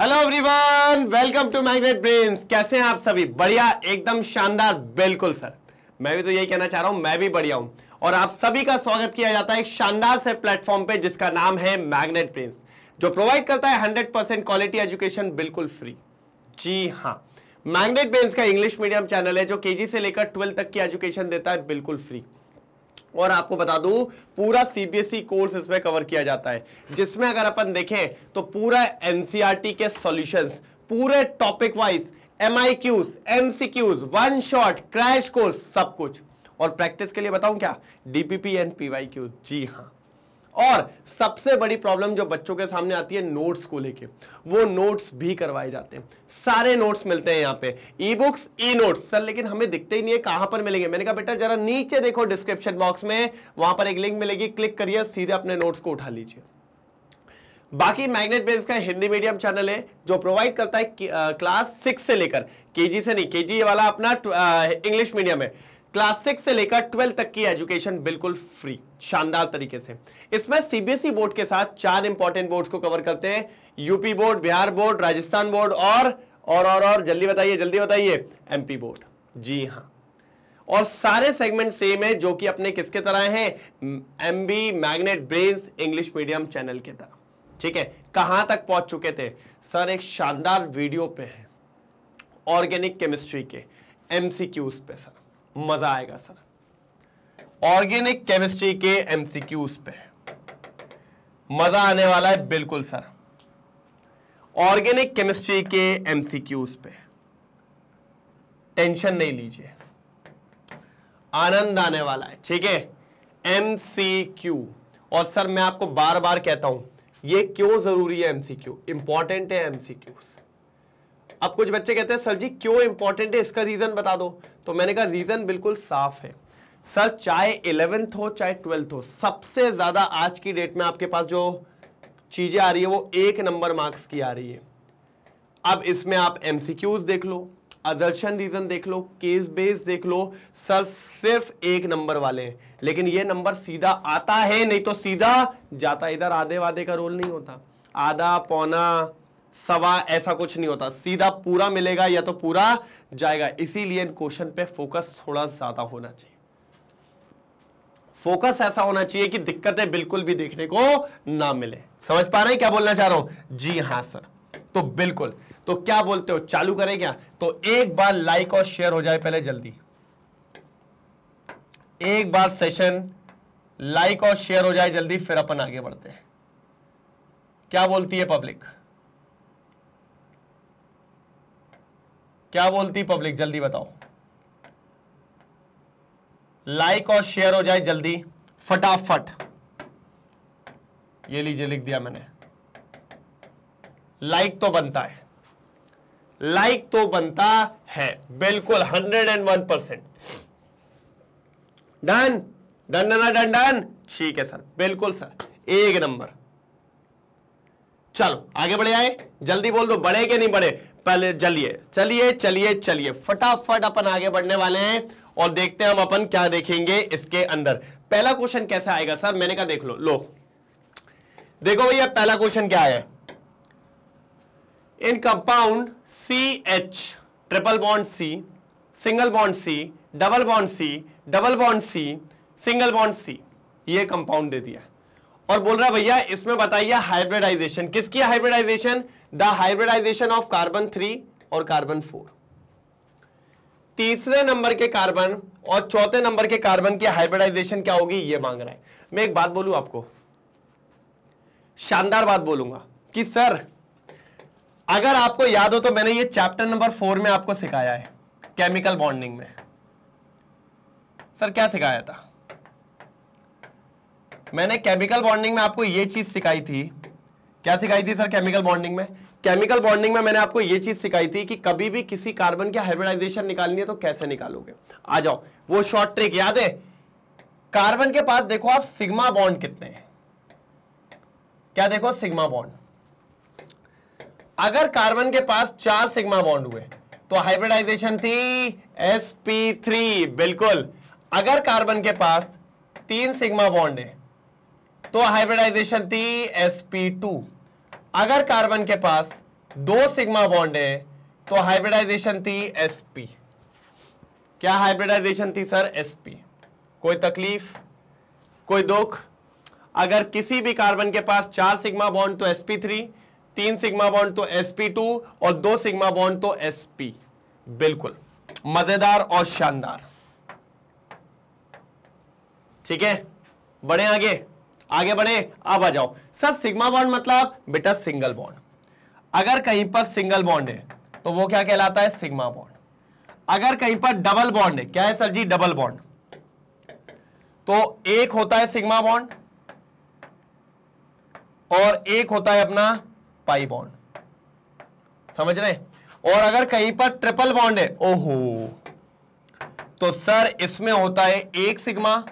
Hello everyone welcome to Magnet Brains कैसे हैं आप सभी बढ़िया एकदम शानदार बिल्कुल सर मैं भी तो यही कहना चाह रहा हूं मैं भी बढ़िया हूं और आप सभी का स्वागत किया जाता है एक शानदार से प्लेटफॉर्म पे जिसका नाम है मैग्नेट ब्रेन्स जो प्रोवाइड करता है हंड्रेड परसेंट क्वालिटी एजुकेशन बिल्कुल फ्री जी हाँ मैग्नेट ब्रेन्स का इंग्लिश मीडियम चैनल है जो के से लेकर ट्वेल्थ तक की एजुकेशन देता है बिल्कुल फ्री और आपको बता दूं पूरा सीबीएसई कोर्स e इसमें कवर किया जाता है जिसमें अगर अपन देखें तो पूरा एनसीईआरटी e के सॉल्यूशंस पूरे टॉपिक वाइज एम आई क्यूज MCQs one shot crash course सब कुछ और प्रैक्टिस के लिए बताऊं क्या डीपीपी एंड पीवाई क्यूज जी हाँ और सबसे बड़ी प्रॉब्लम जो बच्चों के सामने आती है नोट्स को लेके वो नोट्स भी करवाए जाते हैं सारे नोट्स मिलते हैं यहाँ पे ई बुक्स ई नोट्स सर लेकिन हमें दिखते ही नहीं है कहां पर मिलेंगे मैंने कहा बेटा जरा नीचे देखो डिस्क्रिप्शन बॉक्स में वहां पर एक लिंक मिलेगी क्लिक करिए सीधे अपने नोट्स को उठा लीजिए बाकी मैग्नेट बेस का हिंदी मीडियम चैनल है जो प्रोवाइड करता है क्लास सिक्स से लेकर केजी से नहीं केजी वाला अपना इंग्लिश मीडियम है क्लास सिक्स से लेकर ट्वेल्थ तक की एजुकेशन बिल्कुल फ्री शानदार तरीके से इसमें सीबीएसई e बोर्ड के साथ चार इंपॉर्टेंट बोर्ड्स को कवर करते हैं UP board Bihar board Rajasthan board और और और और जल्दी बताइए जल्दी बताइए एमपी बोर्ड जी हाँ और सारे सेगमेंट सेम है जो कि अपने किसके तरह हैं MB Magnet Brains English medium channel के तरह ठीक है कहां तक पहुंच चुके थे सर एक शानदार वीडियो पे है ऑर्गेनिक केमिस्ट्री के एमसीक्यूज पे सर मजा आएगा सर ऑर्गेनिक केमिस्ट्री के एमसीक्यूज पे मजा आने वाला है बिल्कुल सर ऑर्गेनिक केमिस्ट्री के एमसीक्यूज पे टेंशन नहीं लीजिए आनंद आने वाला है ठीक है एमसीक्यू और सर मैं आपको बार बार कहता हूं ये क्यों जरूरी है एमसीक्यू इंपॉर्टेंट है एमसीक्यूज़ अब कुछ बच्चे कहते हैं सर जी क्यों इंपॉर्टेंट है इसका रीज़न बता दो तो मैंने कहा रीज़न बिल्कुल साफ है सर चाहे इलेवेंथ हो चाहे ट्वेल्थ हो सबसे ज़्यादा आज की डेट में आपके पास जो चीज़ें आ रही है वो एक नंबर मार्क्स की आ रही है अब इसमें आप एम देख लो अजर्शन रीज़न देख लो केस बेस देख लो सर सिर्फ एक नंबर वाले हैं लेकिन ये नंबर सीधा आता है नहीं तो सीधा जाता इधर आधे वादे का रोल नहीं होता आधा पौना सवा ऐसा कुछ नहीं होता सीधा पूरा मिलेगा या तो पूरा जाएगा इसीलिए इन क्वेश्चन पे फोकस थोड़ा ज्यादा होना चाहिए फोकस ऐसा होना चाहिए कि दिक्कतें बिल्कुल भी देखने को ना मिले समझ पा रहे हैं क्या बोलना चाह रहा हूं जी हां सर तो बिल्कुल तो क्या बोलते हो चालू करें क्या तो एक बार लाइक और शेयर हो जाए पहले जल्दी एक बार सेशन लाइक और शेयर हो जाए जल्दी फिर अपन आगे बढ़ते हैं क्या बोलती है पब्लिक क्या बोलती पब्लिक जल्दी बताओ लाइक और शेयर हो जाए जल्दी फटाफट ये लीजिए लिख दिया मैंने लाइक तो बनता है लाइक तो बनता है बिल्कुल hundred and one percent done done done done done ठीक है सर बिल्कुल सर एक नंबर चलो आगे बढ़े आए जल्दी बोल दो बढ़े के नहीं बढ़े पहले चलिए चलिए चलिए चलिए फटाफट अपन आगे बढ़ने वाले हैं और देखते हैं हम अपन क्या देखेंगे इसके अंदर पहला क्वेश्चन कैसा आएगा सर मैंने कहा देख लो लो देखो भैया पहला क्वेश्चन क्या है in compound C H triple bond C single bond C double bond C double bond C single bond C ये कंपाउंड दे दिया और बोल रहा है भैया इसमें बताइए हाइब्रिडाइजेशन किसकी hybridization the hybridization of carbon three और कार्बन फोर तीसरे नंबर के कार्बन और चौथे नंबर के कार्बन की हाइब्रिडाइजेशन क्या होगी ये मांग रहा है मैं एक बात बोलू आपको शानदार बात बोलूंगा कि सर अगर आपको याद हो तो मैंने ये चैप्टर नंबर फोर में आपको सिखाया है केमिकल बॉन्डिंग में सर क्या सिखाया था मैंने केमिकल बॉन्डिंग में आपको ये चीज सिखाई थी क्या सिखाई थी सर केमिकल बॉन्डिंग में केमिकल बॉन्डिंग में मैंने आपको ये चीज सिखाई थी कि कभी भी किसी कार्बन की हाइब्रिडाइजेशन निकालनी है तो कैसे निकालोगे आ जाओ वो शॉर्ट ट्रिक याद है कार्बन के पास देखो आप सिग्मा बॉन्ड कितने हैं क्या देखो सिग्मा बॉन्ड अगर कार्बन के पास चार सिग्मा बॉन्ड हुए तो हाइब्रिडाइजेशन थी थ्री बिल्कुल अगर कार्बन के पास तीन सिग्मा बॉन्ड है तो हाइब्रिडाइजेशन थी sp2 अगर कार्बन के पास दो सिग्मा बॉन्ड है तो हाइब्रिडाइजेशन थी sp क्या हाइब्रिडाइजेशन थी सर sp कोई तकलीफ कोई दुख अगर किसी भी कार्बन के पास चार सिग्मा बॉन्ड तो sp3 तीन सिग्मा बॉन्ड तो sp2 और दो सिग्मा बॉन्ड तो sp बिल्कुल मजेदार और शानदार ठीक है बढ़े आगे आगे बढ़े अब आ जाओ सर सिग्मा बॉन्ड मतलब बेटा सिंगल बॉन्ड अगर कहीं पर सिंगल बॉन्ड है तो वो क्या कहलाता है सिग्मा बॉन्ड अगर कहीं पर डबल बॉन्ड है क्या है सर जी डबल बॉन्ड तो एक होता है सिग्मा बॉन्ड और एक होता है अपना पाई बॉन्ड समझ रहे और अगर कहीं पर ट्रिपल बॉन्ड है ओहो तो सर इसमें होता है एक सिग्मा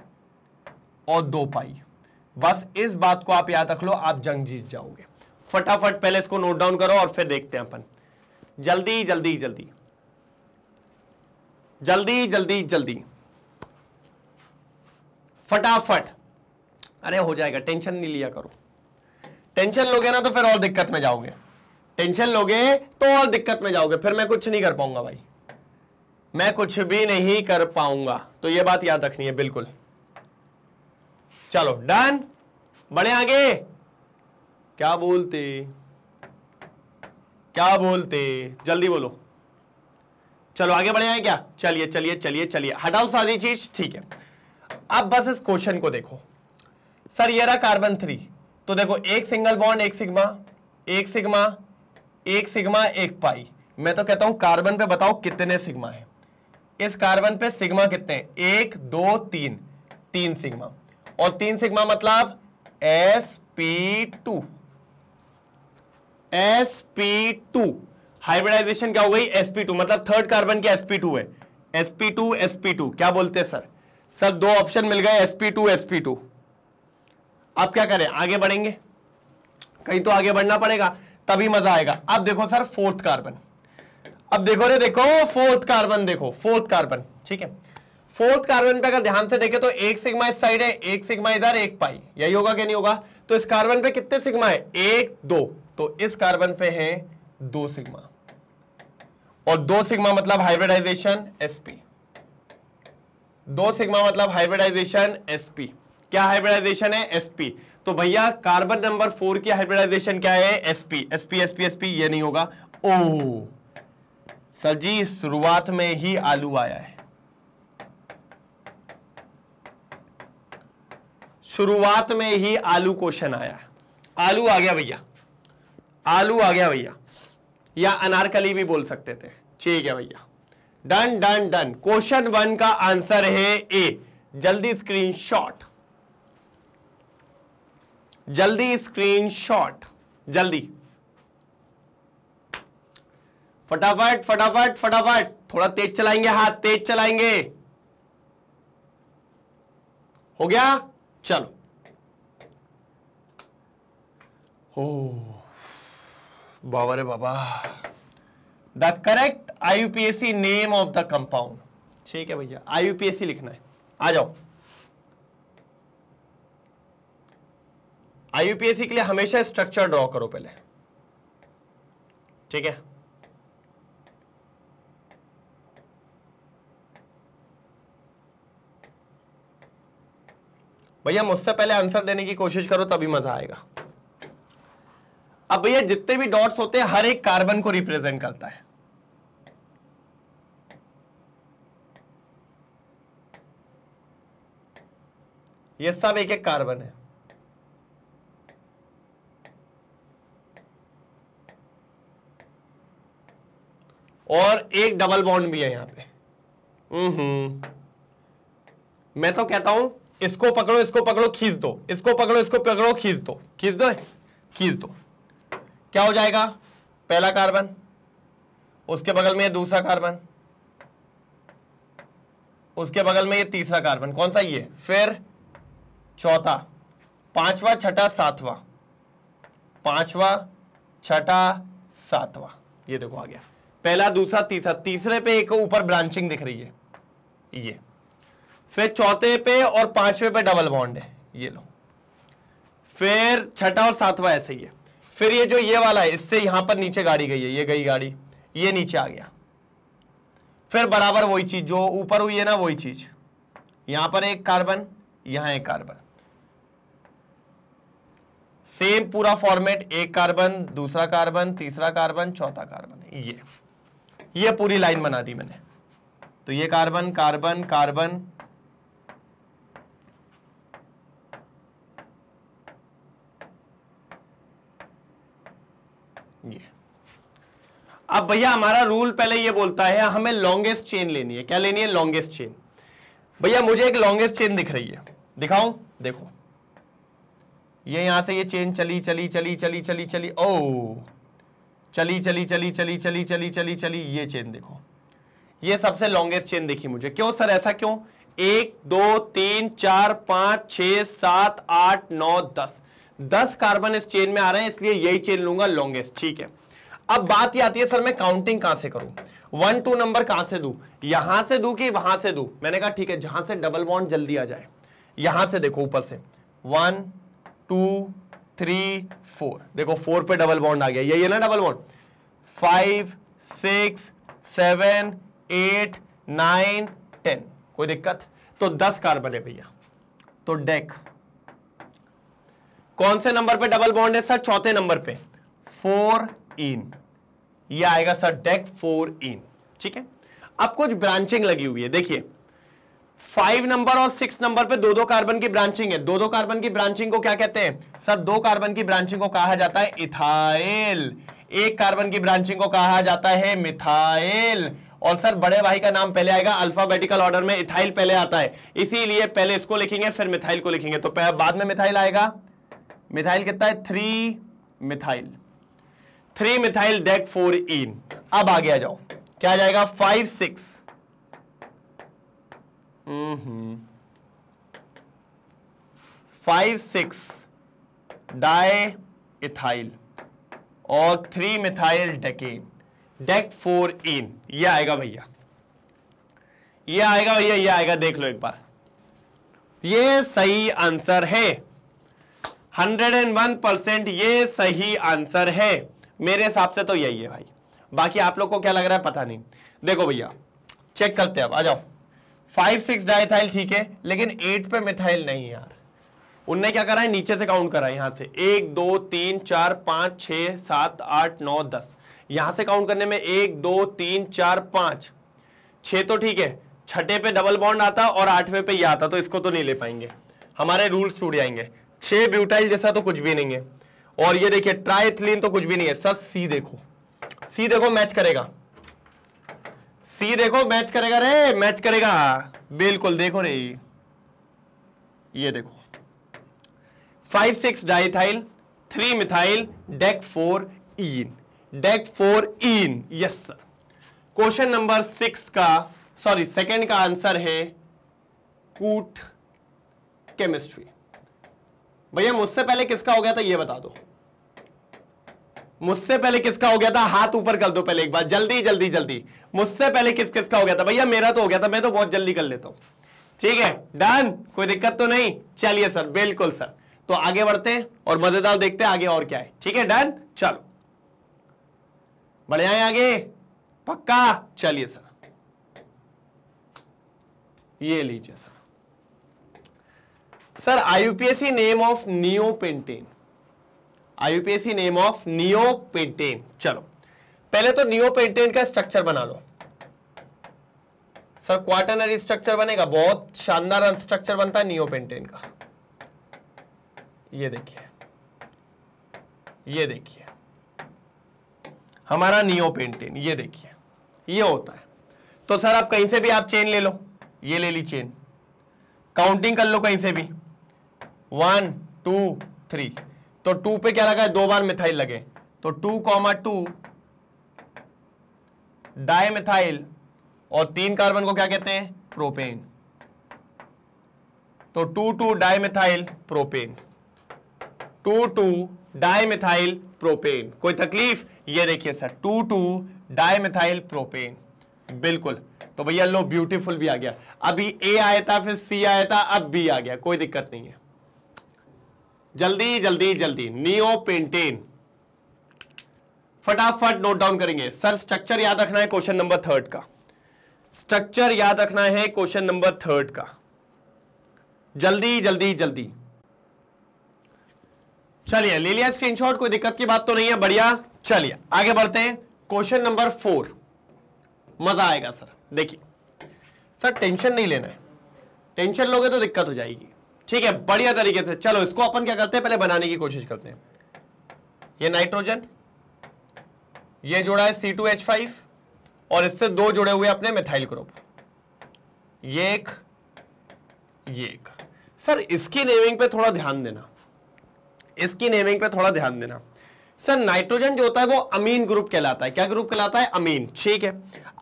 और दो पाई बस इस बात को आप याद रख लो आप जंग जीत जाओगे फटाफट पहले इसको नोट डाउन करो और फिर देखते हैं अपन जल्दी जल्दी जल्दी जल्दी जल्दी जल्दी फटाफट अरे हो जाएगा टेंशन नहीं लिया करो टेंशन लोगे ना तो फिर और दिक्कत में जाओगे टेंशन लोगे तो और दिक्कत में जाओगे फिर मैं कुछ नहीं कर पाऊंगा भाई मैं कुछ भी नहीं कर पाऊंगा तो यह बात याद रखनी है बिल्कुल चलो डन बढ़े आगे क्या बोलते क्या बोलते जल्दी बोलो चलो आगे बढ़े हैं क्या चलिए चलिए चलिए चलिए हटाओ सारी चीज ठीक है अब बस इस क्वेश्चन को देखो सर ये रहा कार्बन थ्री तो देखो एक सिंगल बॉन्ड एक सिग्मा एक सिग्मा एक सिग्मा एक पाई मैं तो कहता हूं कार्बन पे बताओ कितने सिग्मा है इस कार्बन पे सिग्मा कितने हैं एक दो तीन तीन सिग्मा और तीन सिग्मा मतलब S P two S P two hybridization क्या हो गई एस पी टू मतलब थर्ड कार्बन की एस पी टू है S P two S P two क्या बोलते हैं सर सर दो ऑप्शन मिल गए S P two S P two अब क्या करें आगे बढ़ेंगे कहीं तो आगे बढ़ना पड़ेगा तभी मजा आएगा अब देखो सर फोर्थ कार्बन अब देखो रे देखो फोर्थ कार्बन देखो फोर्थ कार्बन ठीक है फोर्थ कार्बन पे अगर ध्यान से देखें तो एक सिग्मा इस साइड है एक सिग्मा इधर एक पाई यही होगा कि नहीं होगा तो इस कार्बन पे कितने सिग्मा है एक दो तो इस कार्बन पे है दो सिग्मा और दो सिग्मा मतलब हाइब्रिडाइजेशन एसपी दो सिग्मा मतलब हाइब्रिडाइजेशन एसपी क्या हाइब्रिडाइजेशन है एसपी तो भैया कार्बन नंबर फोर की हाइब्रिडाइजेशन क्या है एसपी एसपी एसपी एसपी ये नहीं होगा ओ सर जी शुरुआत में ही आलू आया है शुरुआत में ही आलू क्वेश्चन आया आलू आ गया भैया आलू आ गया भैया या अनारकली भी बोल सकते थे ठीक है भैया done done done question one का आंसर है ए जल्दी स्क्रीनशॉट जल्दी स्क्रीनशॉट जल्दी फटाफट फटाफट फटाफट थोड़ा तेज चलाएंगे हाथ तेज चलाएंगे हो गया चलो ओ बाबा रे बाबा the correct IUPAC name of the compound ठीक है भैया आईयूपीएससी लिखना है आ जाओ आईयूपीएससी के लिए हमेशा स्ट्रक्चर ड्रॉ करो पहले ठीक है भैया मुझसे पहले आंसर देने की कोशिश करो तभी मजा आएगा अब भैया जितने भी डॉट्स होते हैं हर एक कार्बन को रिप्रेजेंट करता है ये सब एक एक कार्बन है और एक डबल बॉन्ड भी है यहां पे हम्म, हम्म मैं तो कहता हूं इसको पकड़ो इसको पकड़ो खींच दो इसको पकड़ो इसको पकड़ो खींच दो खींच दो खींच दो क्या हो जाएगा पहला कार्बन उसके बगल में ये दूसरा कार्बन उसके बगल में ये तीसरा कार्बन कौन सा ये फिर चौथा पांचवा छठा सातवा पांचवा छठा सातवा ये देखो आ गया पहला दूसरा तीसरा तीसरे पे एक ऊपर ब्रांचिंग दिख रही है ये फिर चौथे पे और पांचवे पे डबल बॉन्ड है ये लो फिर छठा और सातवा ऐसे ही है फिर ये जो ये वाला है इससे यहां पर नीचे गाड़ी गई है ये गई गाड़ी ये नीचे आ गया फिर बराबर वही चीज जो ऊपर हुई है ना वही चीज यहां पर एक कार्बन यहां एक कार्बन सेम पूरा फॉर्मेट एक कार्बन दूसरा कार्बन तीसरा कार्बन चौथा कार्बन ये ये पूरी लाइन बना दी मैंने तो ये कार्बन कार्बन कार्बन अब भैया हमारा रूल पहले ये बोलता है हमें लॉन्गेस्ट चेन लेनी है क्या लेनी है लॉन्गेस्ट चेन भैया मुझे एक लॉन्गेस्ट चेन दिख रही है दिखाऊं देखो ये यहां से ये चेन चली चली चली चली चली चली ओ चली चली चली चली चली चली चली चली ये चेन देखो ये सबसे लॉन्गेस्ट चेन देखी मुझे क्यों सर ऐसा क्यों एक दो तीन चार पांच छ सात आठ नौ दस दस कार्बन इस चेन में आ रहे हैं इसलिए यही चेन लूंगा लॉन्गेस्ट ठीक है अब बात ये आती है सर मैं काउंटिंग कहां से करूं वन टू नंबर कहां से दू यहां से दू कि वहां से दू मैंने कहा ठीक है जहां से डबल बॉन्ड जल्दी आ जाए यहां से देखो ऊपर से वन टू थ्री फोर देखो फोर पे डबल बॉन्ड आ गया यही है ना double bond five six seven eight nine ten कोई दिक्कत तो दस कार्बन है भैया तो डेक कौन से नंबर पे डबल बॉन्ड है सर चौथे नंबर पे फोर इन ये आएगा सर डेक फोर इन ठीक है अब कुछ ब्रांचिंग लगी हुई है देखिए फाइव नंबर और सिक्स नंबर पे दो दो कार्बन की ब्रांचिंग है दो दो कार्बन की ब्रांचिंग को क्या कहते हैं सर दो कार्बन की ब्रांचिंग को कहा जाता है इथाइल एक कार्बन की ब्रांचिंग को कहा जाता है मिथाइल और सर बड़े भाई का नाम पहले आएगा अल्फाबेटिकल ऑर्डर में इथाइल पहले आता है इसीलिए पहले इसको लिखेंगे फिर मिथाइल को लिखेंगे तो बाद में मिथाइल आएगा मिथाइल कितना है three methyl three methyl dec four ene अब आगे आ जाओ क्या आ जाएगा five six five six di ethyl और three methyl decane dec four ene ये आएगा भैया ये आएगा भैया ये आएगा देख लो एक बार ये सही आंसर है 101 परसेंट ये सही आंसर है मेरे हिसाब से तो यही है भाई बाकी आप लोग को क्या लग रहा है पता नहीं देखो भैया चेक करते हैं अब आ जाओ फाइव सिक्स डाइथाइल ठीक है लेकिन एट पे मिथाइल नहीं यार उनने क्या करा है नीचे से काउंट करा है यहां से एक दो तीन चार पांच छ सात आठ नौ दस यहां से काउंट करने में एक दो तीन चार पांच छ तो ठीक है छठे पे डबल बॉन्ड आता और आठवें पे ये आता तो इसको तो नहीं ले पाएंगे हमारे रूल्स टूट जाएंगे छह ब्यूटाइल जैसा तो कुछ भी नहीं है और ये देखिए ट्राइथलीन तो कुछ भी नहीं है सर सी देखो सी देखो मैच करेगा सी देखो मैच करेगा रे मैच करेगा बिल्कुल देखो रे ये देखो five six diethyl three methyl dec four ene dec four ene yes sir question number six का सॉरी सेकंड का आंसर है कूट केमिस्ट्री भैया मुझसे पहले किसका हो गया था ये बता दो मुझसे पहले किसका हो गया था हाथ ऊपर कर दो पहले एक बार जल्दी जल्दी जल्दी मुझसे पहले किस किसका हो गया था भैया मेरा तो हो गया था मैं तो बहुत जल्दी कर लेता हूं ठीक है डन कोई दिक्कत तो नहीं चलिए सर बिल्कुल सर तो आगे बढ़ते हैं और मजेदार देखते हैं आगे और क्या है ठीक है डन चलो बढ़ जाए आगे पक्का चलिए सर ये लीजिए sir sir IUPAC name of neo pentane IUPAC name of neopentane चलो पहले तो नियोपेंटेन का स्ट्रक्चर बना लो सर क्वार्टनरी स्ट्रक्चर बनेगा बहुत शानदार स्ट्रक्चर बनता है नियोपेंटेन का ये देखिए ये देखिए हमारा नियोपेंटेन ये देखिए ये होता है तो सर आप कहीं से भी आप चेन ले लो ये ले ली चेन काउंटिंग कर लो कहीं से भी वन टू थ्री तो टू पे क्या लगा है दो बार मिथाइल लगे तो two comma two dimethyl methyl और तीन कार्बन को क्या कहते हैं प्रोपेन तो two two dimethyl propane two two di methyl propane कोई तकलीफ ये देखिए sir two two dimethyl propane बिल्कुल तो भैया लो ब्यूटीफुल भी आ गया अभी ए आया था फिर सी आया था अब बी आ गया कोई दिक्कत नहीं है जल्दी जल्दी जल्दी नियोपेंटेन फटाफट नोट डाउन करेंगे सर स्ट्रक्चर याद रखना है क्वेश्चन नंबर थर्ड का स्ट्रक्चर याद रखना है क्वेश्चन नंबर थर्ड का जल्दी जल्दी जल्दी चलिए ले लिया स्क्रीनशॉट कोई दिक्कत की बात तो नहीं है बढ़िया चलिए आगे बढ़ते हैं क्वेश्चन नंबर फोर मजा आएगा सर देखिए सर टेंशन नहीं लेना है टेंशन लोगे तो दिक्कत हो जाएगी ठीक है बढ़िया तरीके से चलो इसको अपन क्या करते हैं पहले बनाने की कोशिश करते हैं ये नाइट्रोजन ये जुड़ा है सी टू एच फाइव और इससे दो जुड़े हुए अपने मिथाइल ग्रुप ये एक ये एक सर इसकी नेमिंग पे थोड़ा ध्यान देना इसकी नेमिंग पे थोड़ा ध्यान देना सर नाइट्रोजन जो होता है वो अमीन ग्रुप कहलाता है क्या ग्रुप कहलाता है अमीन ठीक है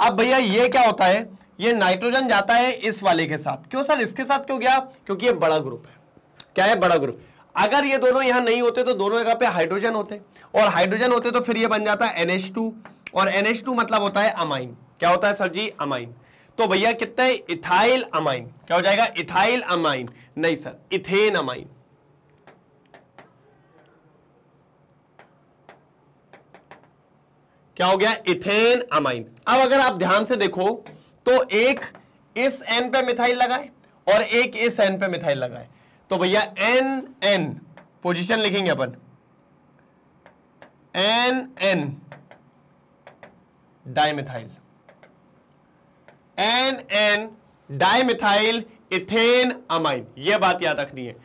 अब भैया ये क्या होता है ये नाइट्रोजन जाता है इस वाले के साथ क्यों सर इसके साथ क्यों गया क्योंकि ये बड़ा ग्रुप है क्या है बड़ा ग्रुप अगर ये दोनों यहां नहीं होते तो दोनों जगह पे हाइड्रोजन होते और हाइड्रोजन होते तो फिर ये बन जाता है NH2 और NH2 मतलब होता है अमाइन क्या होता है सर जी अमाइन तो भैया कितना है इथाइल अमाइन क्या हो जाएगा इथाइल अमाइन नहीं सर इथेन अमाइन क्या हो गया इथेन अमाइन अब अगर आप ध्यान से देखो तो एक इस एन पे मिथाइल लगाए और एक इस एन पे मिथाइल लगाए तो भैया एन एन पोजिशन लिखेंगे अपन N N dimethyl N N dimethyl ethane amine यह बात याद रखनी है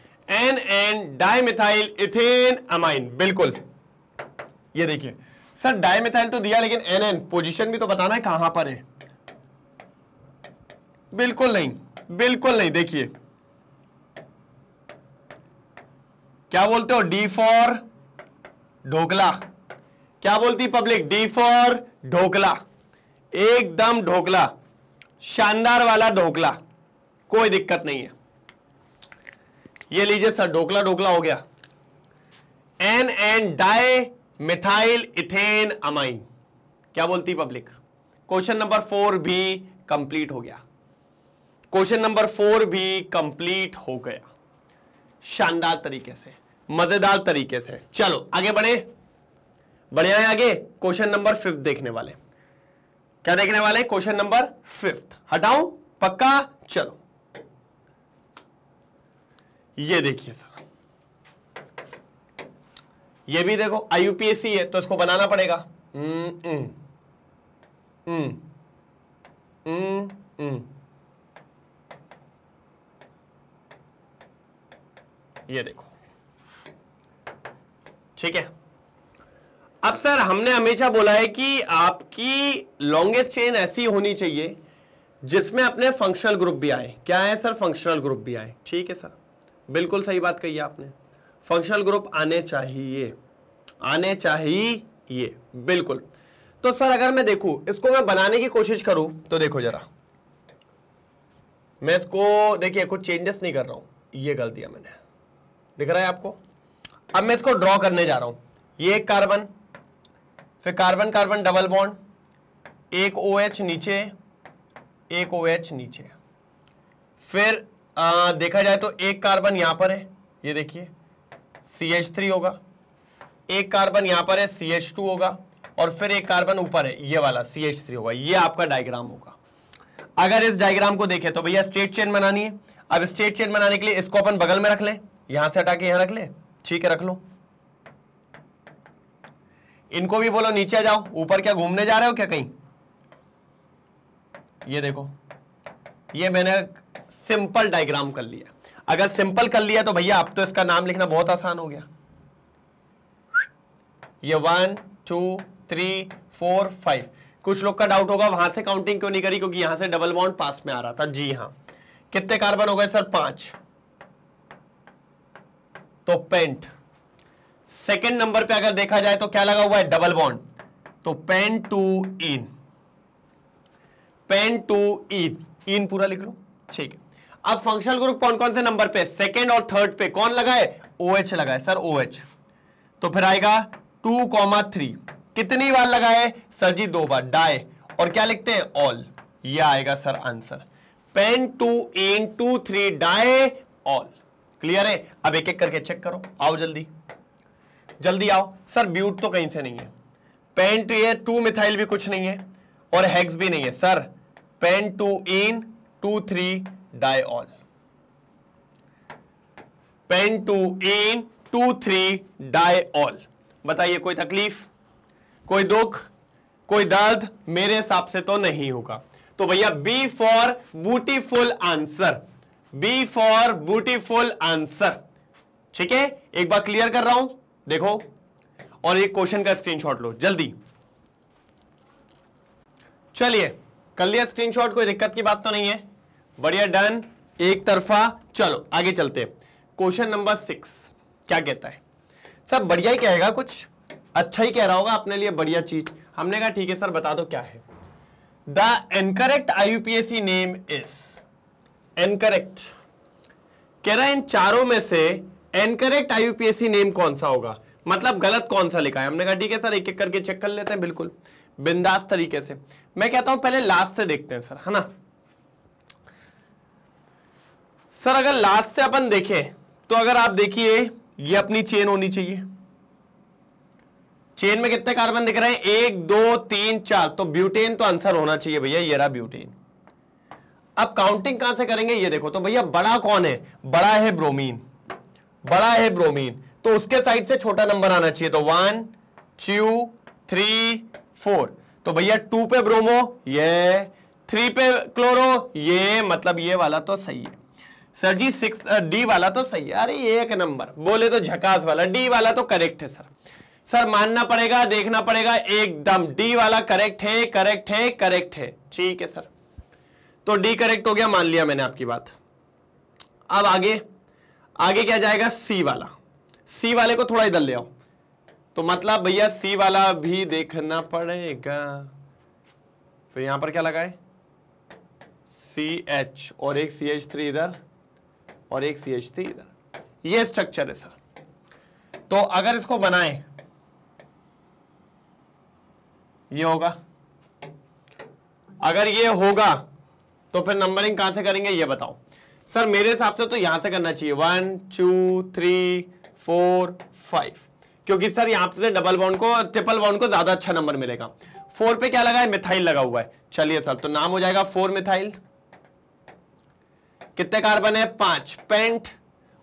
N N dimethyl ethane amine बिल्कुल ये देखिए सर डाइमिथाइल तो दिया लेकिन एन एन पोजिशन भी तो बताना है कहां पर है बिल्कुल नहीं बिल्कुल नहीं देखिए क्या बोलते हो डी फॉर ढोकला क्या बोलती पब्लिक डी फॉर ढोकला एकदम ढोकला शानदार वाला ढोकला कोई दिक्कत नहीं है ये लीजिए सर ढोकला ढोकला हो गया N N di methyl ethane amine क्या बोलती पब्लिक क्वेश्चन नंबर फोर भी कंप्लीट हो गया क्वेश्चन नंबर फोर भी कंप्लीट हो गया शानदार तरीके से मजेदार तरीके से चलो आगे बढ़े बढ़िया है आगे क्वेश्चन नंबर फिफ्थ देखने वाले क्या देखने वाले क्वेश्चन नंबर फिफ्थ हटाओ पक्का चलो ये देखिए सर ये भी देखो आईयूपीएससी है तो इसको बनाना पड़ेगा हम्म हम्म हम्म, हम्म, हम्म। ये देखो ठीक है अब सर हमने हमेशा बोला है कि आपकी लॉन्गेस्ट चेन ऐसी होनी चाहिए जिसमें अपने फंक्शनल ग्रुप भी आए क्या है सर फंक्शनल ग्रुप भी आए ठीक है सर बिल्कुल सही बात कही आपने फंक्शनल ग्रुप आने चाहिए आने चाहिए बिल्कुल तो सर अगर मैं देखूं इसको मैं बनाने की कोशिश करूं तो देखो जरा मैं इसको देखिए कुछ चेंजेस नहीं कर रहा हूं ये गलतियां मैंने दिख रहा है आपको अब मैं इसको ड्रॉ करने जा रहा हूं ये एक कार्बन फिर कार्बन कार्बन डबल बॉन्ड एक ओ OH नीचे एक ओ OH नीचे फिर आ, देखा जाए तो एक कार्बन यहां पर है ये देखिए सी एच थ्री होगा एक कार्बन यहां पर है सी एच टू होगा और फिर एक कार्बन ऊपर है ये वाला सी एच थ्री होगा ये आपका डायग्राम होगा अगर इस डायग्राम को देखें तो भैया स्ट्रेट चेन बनानी है अब स्ट्रेट चेन बनाने के लिए इसको अपन बगल में रख लें यहां से हटा के यहां रख ले ठीक है रख लो इनको भी बोलो नीचे जाओ ऊपर क्या घूमने जा रहे हो क्या कहीं ये देखो ये मैंने सिंपल डायग्राम कर लिया अगर सिंपल कर लिया तो भैया अब तो इसका नाम लिखना बहुत आसान हो गया ये one two three four five कुछ लोग का डाउट होगा वहां से काउंटिंग क्यों नहीं करी क्योंकि यहां से डबल बाउंड पास में आ रहा था जी हाँ कितने कार्बन हो गए सर पांच तो पेंट सेकेंड नंबर पे अगर देखा जाए तो क्या लगा हुआ है डबल बॉन्ड तो pent two ene pent two ene ene पूरा लिख लो ठीक है अब फंक्शनल ग्रुप कौन कौन से नंबर पे सेकेंड और थर्ड पे कौन लगाए ओ OH लगाए सर ओ OH. तो फिर आएगा टू कॉमा थ्री कितनी बार लगाए सर जी दो बार डाय और क्या लिखते हैं ऑल ये आएगा sir answer pent two ene two three di ol clear है अब एक एक करके चेक करो आओ जल्दी जल्दी आओ सर ब्यूट तो कहीं से नहीं है पेंट ये टू मिथाइल भी कुछ नहीं है और हेक्स भी नहीं है sir pent two ene two three diol pent two ene two three diol बताइए कोई तकलीफ कोई दुख कोई दर्द मेरे हिसाब से तो नहीं होगा तो भैया B for beautiful answer B for beautiful answer ठीक है एक बार क्लियर कर रहा हूं देखो और एक क्वेश्चन का स्क्रीनशॉट लो जल्दी चलिए कर लिया स्क्रीनशॉट कोई दिक्कत की बात तो नहीं है बढ़िया डन एक तरफा चलो आगे चलते क्वेश्चन नंबर सिक्स क्या कहता है सर बढ़िया ही कहेगा कुछ अच्छा ही कह रहा होगा अपने लिए बढ़िया चीज हमने कहा ठीक है सर बता दो क्या है the incorrect IUPSC name is incorrect कह रहा है इन चारों में से एनकरेक्ट आईयूपीएससी नेम कौन सा होगा मतलब गलत कौन सा लिखा है हमने कहा ठीक है सर एक एक करके चेक कर लेते हैं बिल्कुल बिंदास तरीके से मैं कहता हूं पहले लास्ट से देखते हैं सर है ना सर अगर लास्ट से अपन देखें तो अगर आप देखिए ये अपनी चेन होनी चाहिए चेन में कितने कार्बन दिख रहे हैं एक दो तीन चार तो ब्यूटेन तो आंसर होना चाहिए भैया ये रहा ब्यूटेन अब काउंटिंग कहां से करेंगे ये देखो तो भैया बड़ा कौन है बड़ा है ब्रोमीन बड़ा है ब्रोमीन तो उसके साइड से छोटा नंबर आना चाहिए तो वन टू थ्री फोर तो भैया टू पे ब्रोमो ये थ्री पे क्लोरो ये मतलब ये वाला तो सही है सर जी सिक्स डी वाला तो सही है अरे एक नंबर बोले तो झकास वाला डी वाला तो करेक्ट है सर सर मानना पड़ेगा देखना पड़ेगा एकदम डी वाला करेक्ट है करेक्ट है करेक्ट है ठीक है सर तो डी करेक्ट हो गया मान लिया मैंने आपकी बात अब आगे आगे क्या जाएगा सी वाला सी वाले को थोड़ा इधर ले आओ तो मतलब भैया सी वाला भी देखना पड़ेगा तो यहां पर क्या लगाए सी एच और एक सी एच थ्री इधर और एक सी एच थ्री इधर ये स्ट्रक्चर है सर तो अगर इसको बनाए ये होगा अगर ये होगा तो फिर नंबरिंग कहां से करेंगे ये बताओ सर मेरे हिसाब से तो यहां से करना चाहिए one two three four five क्योंकि सर यहां से डबल बाउंड को ट्रिपल बाउंड को ज़्यादा अच्छा नंबर मिलेगा फोर पे क्या लगा है मिथाइल लगा हुआ है चलिए सर तो नाम हो जाएगा फोर मिथाइल कितने कार्बन है पांच पेंट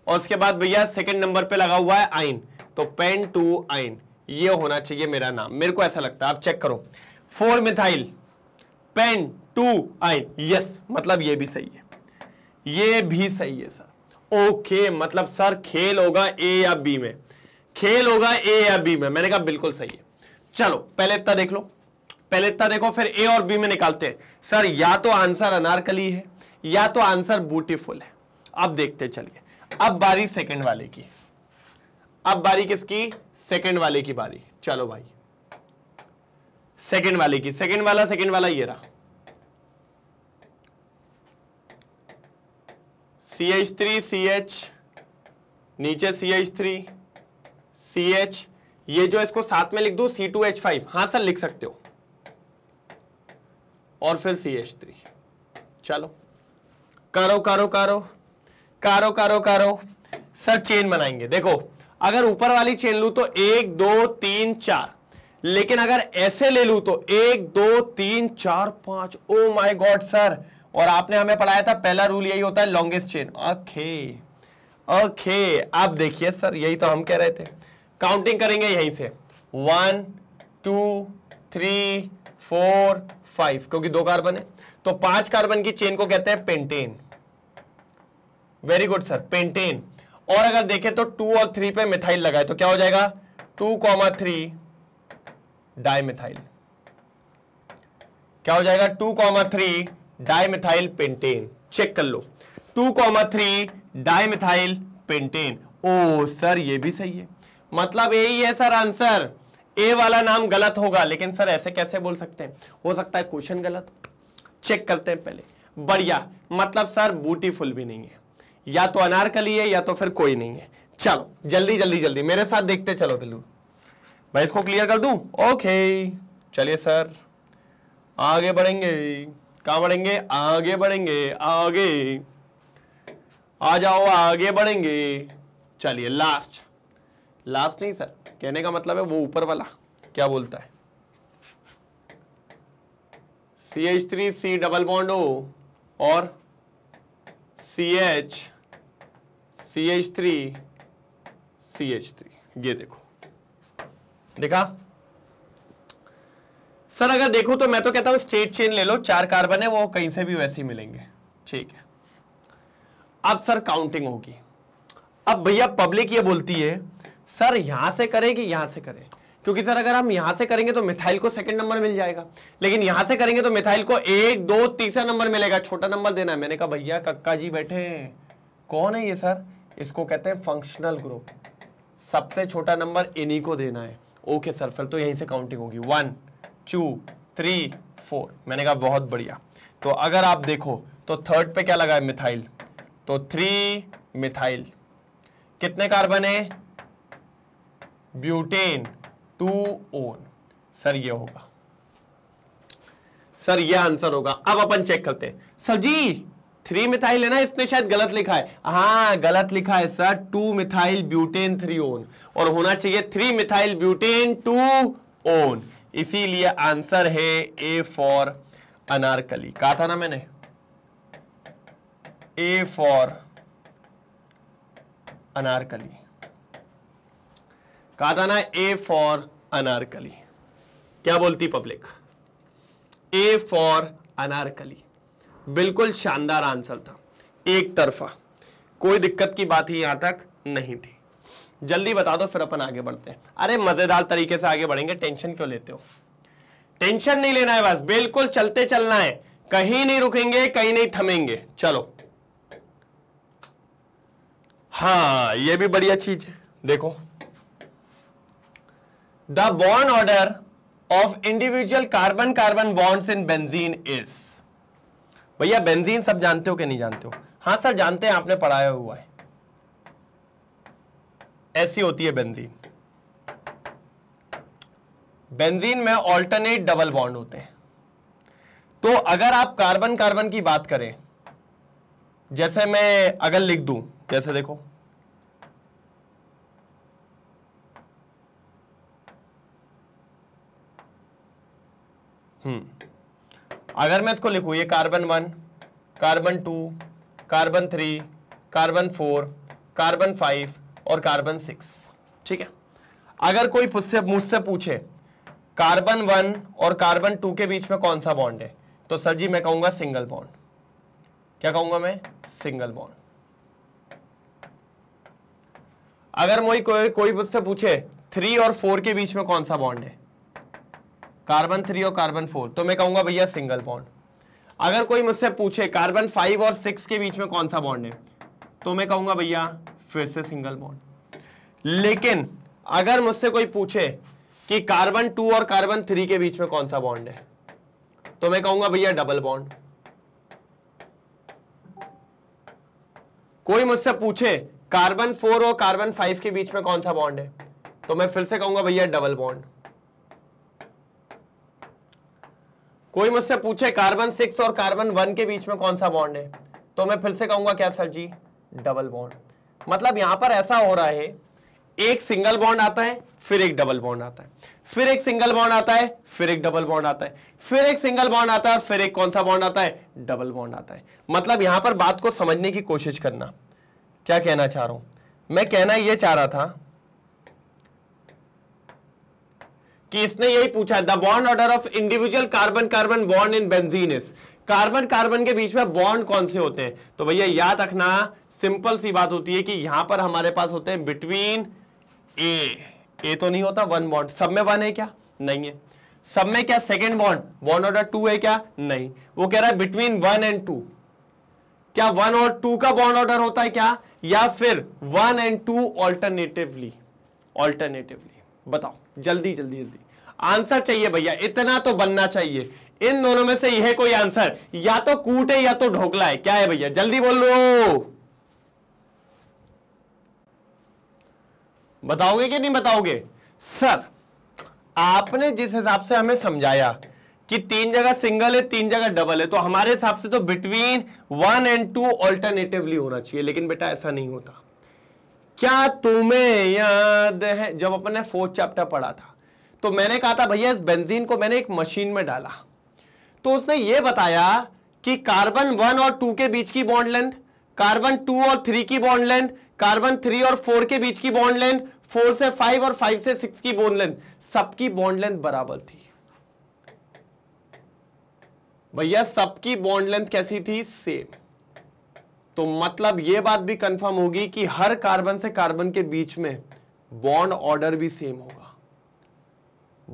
और उसके बाद भैया सेकंड नंबर पे लगा हुआ है आइन तो पेंट टू आइन ये होना चाहिए मेरा नाम मेरे को ऐसा लगता है आप चेक करो four methyl pent two yne yes मतलब ये भी सही है ये भी सही है सर ओके मतलब सर खेल होगा ए या बी में खेल होगा ए या बी में मैंने कहा बिल्कुल सही है चलो पहले इतना देख लो पहले इतना देखो फिर ए और बी में निकालते हैं सर या तो आंसर अनारकली है या तो आंसर ब्यूटीफुल है अब देखते चलिए अब बारी सेकंड वाले की अब बारी किसकी सेकंड वाले की बारी चलो भाई सेकंड वाले की सेकंड वाला सेकंड वाला ये रहा C H three C H नीचे C H three C H ये जो इसको साथ में लिख दू सी टू एच फाइव हाँ सर लिख सकते हो और फिर सी एच थ्री चलो करो करो करो कारो कारो कारो सर चेन बनाएंगे देखो अगर ऊपर वाली चेन लू तो एक दो तीन चार लेकिन अगर ऐसे ले लू तो एक दो तीन चार पांच ओ माय गॉड सर और आपने हमें पढ़ाया था पहला रूल यही होता है लॉन्गेस्ट चेन ओके ओके आप देखिए सर यही तो हम कह रहे थे काउंटिंग करेंगे यहीं से one two three four five क्योंकि दो कार्बन है तो पांच कार्बन की चेन को कहते हैं pentane very good sir pentane और अगर देखें तो टू और थ्री पे मिथाइल लगाए तो क्या हो जाएगा two comma three di methyl क्या हो जाएगा two comma three dimethyl pentane check कर लो two comma three dimethyl pentane oh sir ये भी सही है मतलब यही है सर आंसर ए वाला नाम गलत होगा लेकिन सर ऐसे कैसे बोल सकते हैं हो सकता है क्वेश्चन गलत चेक करते हैं पहले बढ़िया मतलब सर ब्यूटीफुल भी नहीं है या तो अनारकली है या तो फिर कोई नहीं है चलो जल्दी जल्दी जल्दी मेरे साथ देखते चलो बिल्लू भाई इसको क्लियर कर दूं ओके चलिए सर आगे बढ़ेंगे कहा बढ़ेंगे आगे बढ़ेंगे आगे आ जाओ आगे बढ़ेंगे चलिए लास्ट लास्ट नहीं सर कहने का मतलब है वो ऊपर वाला क्या बोलता है C H three C double bond O और C H C H three C H three ये देखो देखा सर अगर देखो तो मैं तो कहता हूँ स्ट्रेट चेन ले लो चार कार्बन है वो कहीं से भी वैसे ही मिलेंगे ठीक है अब सर काउंटिंग होगी अब भैया पब्लिक ये बोलती है सर यहां से करें कि यहां से करें क्योंकि सर अगर हम यहां से करेंगे तो मिथाइल को सेकंड नंबर मिल जाएगा लेकिन यहां से करेंगे तो मिथाइल को एक दो तीसरा नंबर मिलेगा छोटा नंबर देना है मैंने कहा भैया कक्का जी बैठे हैं कौन है ये सर इसको कहते हैं फंक्शनल ग्रुप सबसे छोटा नंबर इन्हीं को देना है ओके सर फिर तो यहीं से काउंटिंग होगी वन टू थ्री फोर मैंने कहा बहुत बढ़िया तो अगर आप देखो तो थर्ड पे क्या लगा है मिथाइल तो थ्री मिथाइल कितने कार्बन है ब्यूटेन टू ओन सर ये होगा सर ये आंसर होगा अब अपन चेक करते हैं सर जी थ्री मिथाइल है ना इसने शायद गलत लिखा है हाँ गलत लिखा है sir two methyl butane three one और होना चाहिए three methyl butane two one इसीलिए आंसर है ए फॉर अनारकली कहा था ना मैंने ए फॉर अनारकली कहा था ना ए फॉर अनारकली क्या बोलती पब्लिक ए फॉर अनारकली बिल्कुल शानदार आंसर था एक तरफा कोई दिक्कत की बात ही यहां तक नहीं थी जल्दी बता दो फिर अपन आगे बढ़ते हैं अरे मजेदार तरीके से आगे बढ़ेंगे टेंशन क्यों लेते हो टेंशन नहीं लेना है बस बिल्कुल चलते चलना है कहीं नहीं रुकेंगे कहीं नहीं थमेंगे चलो हाँ ये भी बढ़िया चीज है देखो the bond order of individual carbon carbon bonds in benzene is भैया बेंजीन सब जानते हो कि नहीं जानते हो हाँ सर जानते हैं आपने पढ़ाया हुआ है ऐसी होती है बेंजीन बेंजीन में ऑल्टरनेट डबल बॉन्ड होते हैं तो अगर आप कार्बन कार्बन की बात करें जैसे मैं अगर लिख दूं जैसे देखो हम्म अगर मैं इसको लिखूं ये carbon one carbon two carbon three carbon four carbon five और कार्बन सिक्स ठीक है अगर कोई मुझसे मुझसे पूछे कार्बन वन और कार्बन टू के बीच में कौन सा बॉन्ड है तो सर जी मैं कहूंगा सिंगल बॉन्ड क्या कहूंगा मैं सिंगल बॉन्ड अगर मोई कोई कोई मुझसे पूछे थ्री और फोर के बीच में कौन सा बॉन्ड है कार्बन थ्री और कार्बन फोर तो मैं कहूंगा भैया सिंगल बॉन्ड अगर कोई मुझसे पूछे कार्बन फाइव और सिक्स के बीच में कौन सा बॉन्ड है तो मैं कहूंगा भैया फिर से सिंगल बॉन्ड लेकिन अगर मुझसे कोई पूछे कि कार्बन टू और कार्बन थ्री के बीच में कौन सा बॉन्ड है तो मैं कहूंगा भैया डबल बॉन्ड कोई मुझसे पूछे कार्बन फोर और कार्बन फाइव के बीच में कौन सा बॉन्ड है तो मैं फिर से कहूंगा भैया डबल बॉन्ड कोई मुझसे पूछे कार्बन सिक्स और कार्बन वन के बीच में कौन सा बॉन्ड है तो मैं फिर से कहूंगा क्या सर जी डबल बॉन्ड मतलब यहां पर ऐसा हो रहा है एक सिंगल बॉन्ड आता है फिर एक डबल बॉन्ड आता है फिर एक सिंगल बॉन्ड आता है फिर एक डबल बॉन्ड आता है फिर एक सिंगल बॉन्ड आता है फिर एक कौन सा बॉन्ड आता है डबल बॉन्ड आता है मतलब यहां पर बात को समझने की कोशिश करना क्या कहना चाह रहा हूं मैं कहना यह चाह रहा था कि इसने यही पूछा the bond order of individual carbon carbon bond in benzene carbon carbon के बीच में बॉन्ड कौन से होते हैं तो भैया याद रखना सिंपल सी बात होती है कि यहां पर हमारे पास होते हैं बिटवीन ए ए तो नहीं होता वन बॉन्ड सब में वन है क्या नहीं है सब में क्या second bond bond order two है क्या नहीं वो कह रहा है बिटवीन वन एंड टू क्या वन और टू का बॉन्ड ऑर्डर होता है क्या या फिर one and two alternatively alternatively बताओ जल्दी जल्दी जल्दी आंसर चाहिए भैया इतना तो बनना चाहिए इन दोनों में से यह कोई आंसर या तो कूट है या तो ढोकला है क्या है भैया जल्दी बोल लो बताओगे कि नहीं बताओगे सर आपने जिस हिसाब से हमें समझाया कि तीन जगह सिंगल है तीन जगह डबल है तो हमारे हिसाब से तो between one and two alternatively होना चाहिए लेकिन बेटा ऐसा नहीं होता क्या तुम्हें याद है जब अपने फोर्थ चैप्टर पढ़ा था तो मैंने कहा था भैया इस बेंजीन को मैंने एक मशीन में डाला तो उसने यह बताया कि कार्बन वन और टू के बीच की बॉन्ड लेंथ कार्बन टू और थ्री की बॉन्ड लेंथ कार्बन थ्री और फोर के बीच की बॉन्ड लेंथ फोर से फाइव और फाइव से सिक्स की बॉन्ड लेंथ सबकी बॉन्ड लेंथ बराबर थी भैया सबकी बॉन्ड लेंथ कैसी थी सेम तो मतलब यह बात भी कंफर्म होगी कि हर कार्बन से कार्बन के बीच में बॉन्ड ऑर्डर भी सेम होगा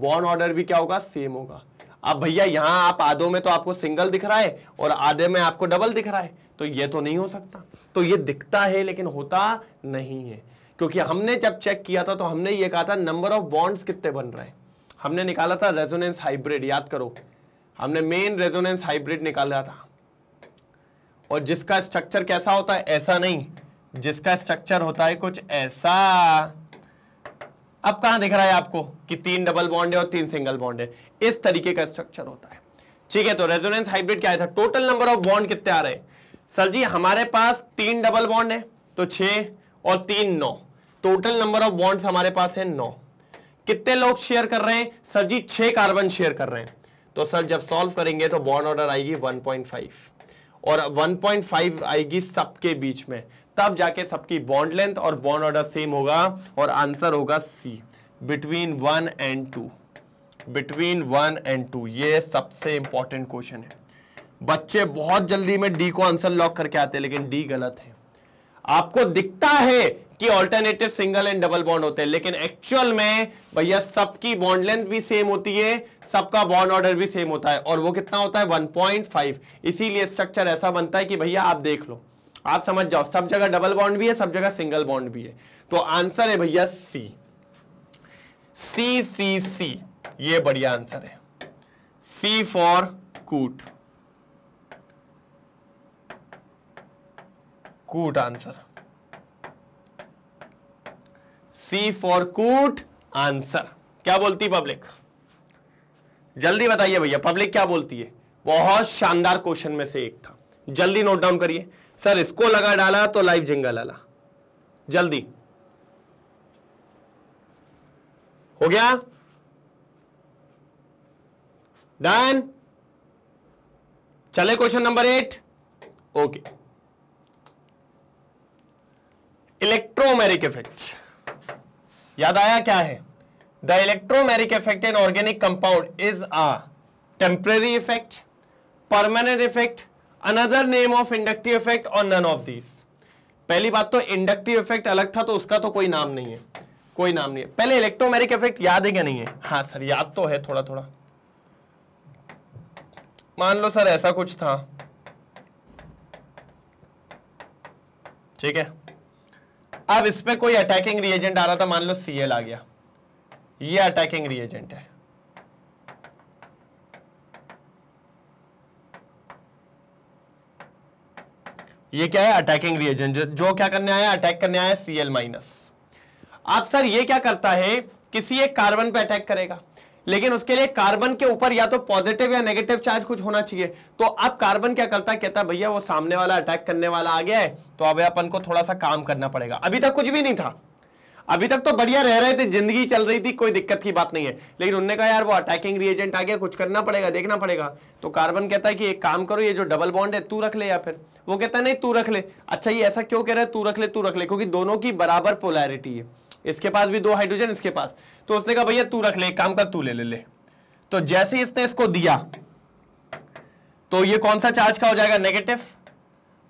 बॉन्ड ऑर्डर भी क्या होगा सेम होगा अब भैया यहां आप आधो में तो आपको सिंगल दिख रहा है और आधे में आपको डबल दिख रहा है तो ये तो नहीं हो सकता तो ये दिखता है लेकिन होता नहीं है क्योंकि हमने जब चेक किया था तो हमने ये कहा था नंबर ऑफ बॉन्ड्स कितने बन रहे हैं हमने निकाला था रेजोनेंस हाइब्रिड याद करो हमने मेन रेजोनेंस हाइब्रिड निकाला था और जिसका स्ट्रक्चर कैसा होता है ऐसा नहीं जिसका स्ट्रक्चर होता है कुछ ऐसा अब कहां दिख रहा है आपको कि तीन डबल बॉन्ड है और तीन सिंगल बॉन्ड है इस तरीके का स्ट्रक्चर होता है ठीक है तो रेजोनेंस हाइब्रिड क्या था टोटल नंबर ऑफ बॉन्ड कितने आ रहे हैं सर जी हमारे पास तीन डबल बॉन्ड है तो छ और तीन नौ टोटल नंबर ऑफ बॉन्ड हमारे पास है नौ कितने लोग शेयर कर रहे हैं सर जी छे कार्बन शेयर कर रहे हैं तो सर जब सॉल्व करेंगे तो बॉन्ड ऑर्डर आएगी 1.5 और 1.5 आएगी सबके बीच में तब जाके सबकी बॉन्ड लेंथ और बॉन्ड ऑर्डर सेम होगा और आंसर होगा C between one and two between one and two ये सबसे इंपॉर्टेंट क्वेश्चन है बच्चे बहुत जल्दी में डी को आंसर लॉक करके आते हैं लेकिन डी गलत है आपको दिखता है कि alternative single and double bond होते हैं लेकिन एक्चुअल में भैया सबकी बॉन्ड लेंथ भी सेम होती है सबका बॉन्ड ऑर्डर भी सेम होता है और वो कितना होता है 1.5 इसीलिए स्ट्रक्चर ऐसा बनता है कि भैया आप देख लो आप समझ जाओ सब जगह डबल बॉन्ड भी है सब जगह सिंगल बॉन्ड भी है तो आंसर है भैया सी सी सी सी ये बढ़िया आंसर है सी फॉर कूट कूट आंसर सी फॉर कूट आंसर क्या बोलती पब्लिक जल्दी बताइए भैया पब्लिक क्या बोलती है बहुत शानदार क्वेश्चन में से एक था जल्दी नोट डाउन करिए सर इसको लगा डाला तो लाइव जिंगा लाला जल्दी हो गया डन चले question number eight okay electromeric effect याद आया क्या है the electromeric effect in organic compound is a temporary effect permanent effect another name of inductive effect और नन ऑफ दीज पहली बात तो इंडक्टिव इफेक्ट अलग था तो उसका तो कोई नाम नहीं है कोई नाम नहीं है पहले इलेक्ट्रोमेरिक इफेक्ट याद है क्या नहीं है हाँ सर याद तो है थोड़ा थोड़ा मान लो सर ऐसा कुछ था ठीक है अब इसमें कोई अटैकिंग रिएजेंट आ रहा था मान लो सीएल आ गया ये अटैकिंग रिएजेंट है ये क्या है अटैकिंग रिएजेंट जो क्या करने आया अटैक करने आया सीएल माइनस आप सर ये क्या करता है किसी एक कार्बन पे अटैक करेगा लेकिन उसके लिए कार्बन के ऊपर या तो पॉजिटिव या नेगेटिव चार्ज कुछ होना चाहिए तो अब कार्बन क्या करता है कहता है भैया वो सामने वाला अटैक करने वाला आ गया है तो अब अपन को थोड़ा सा काम करना पड़ेगा अभी तक कुछ भी नहीं था अभी तक तो बढ़िया रह रहे थे जिंदगी चल रही थी कोई दिक्कत की बात नहीं है लेकिन उनने कहा यार वो अटैकिंग रिएजेंट आ गया कुछ करना पड़ेगा देखना पड़ेगा तो कार्बन कहता है कि एक काम करो ये जो डबल बॉन्ड है तू रख ले या फिर वो कहता है नहीं तू रख ले अच्छा ये ऐसा क्यों कह रहा है तू रख ले तू रख ले क्योंकि दोनों की बराबर पोलैरिटी है इसके पास भी दो हाइड्रोजन इसके पास तो उसने कहा भैया तू रख ले काम कर तू ले ले ले तो जैसे इसने इसको दिया तो ये कौन सा चार्ज का हो जाएगा नेगेटिव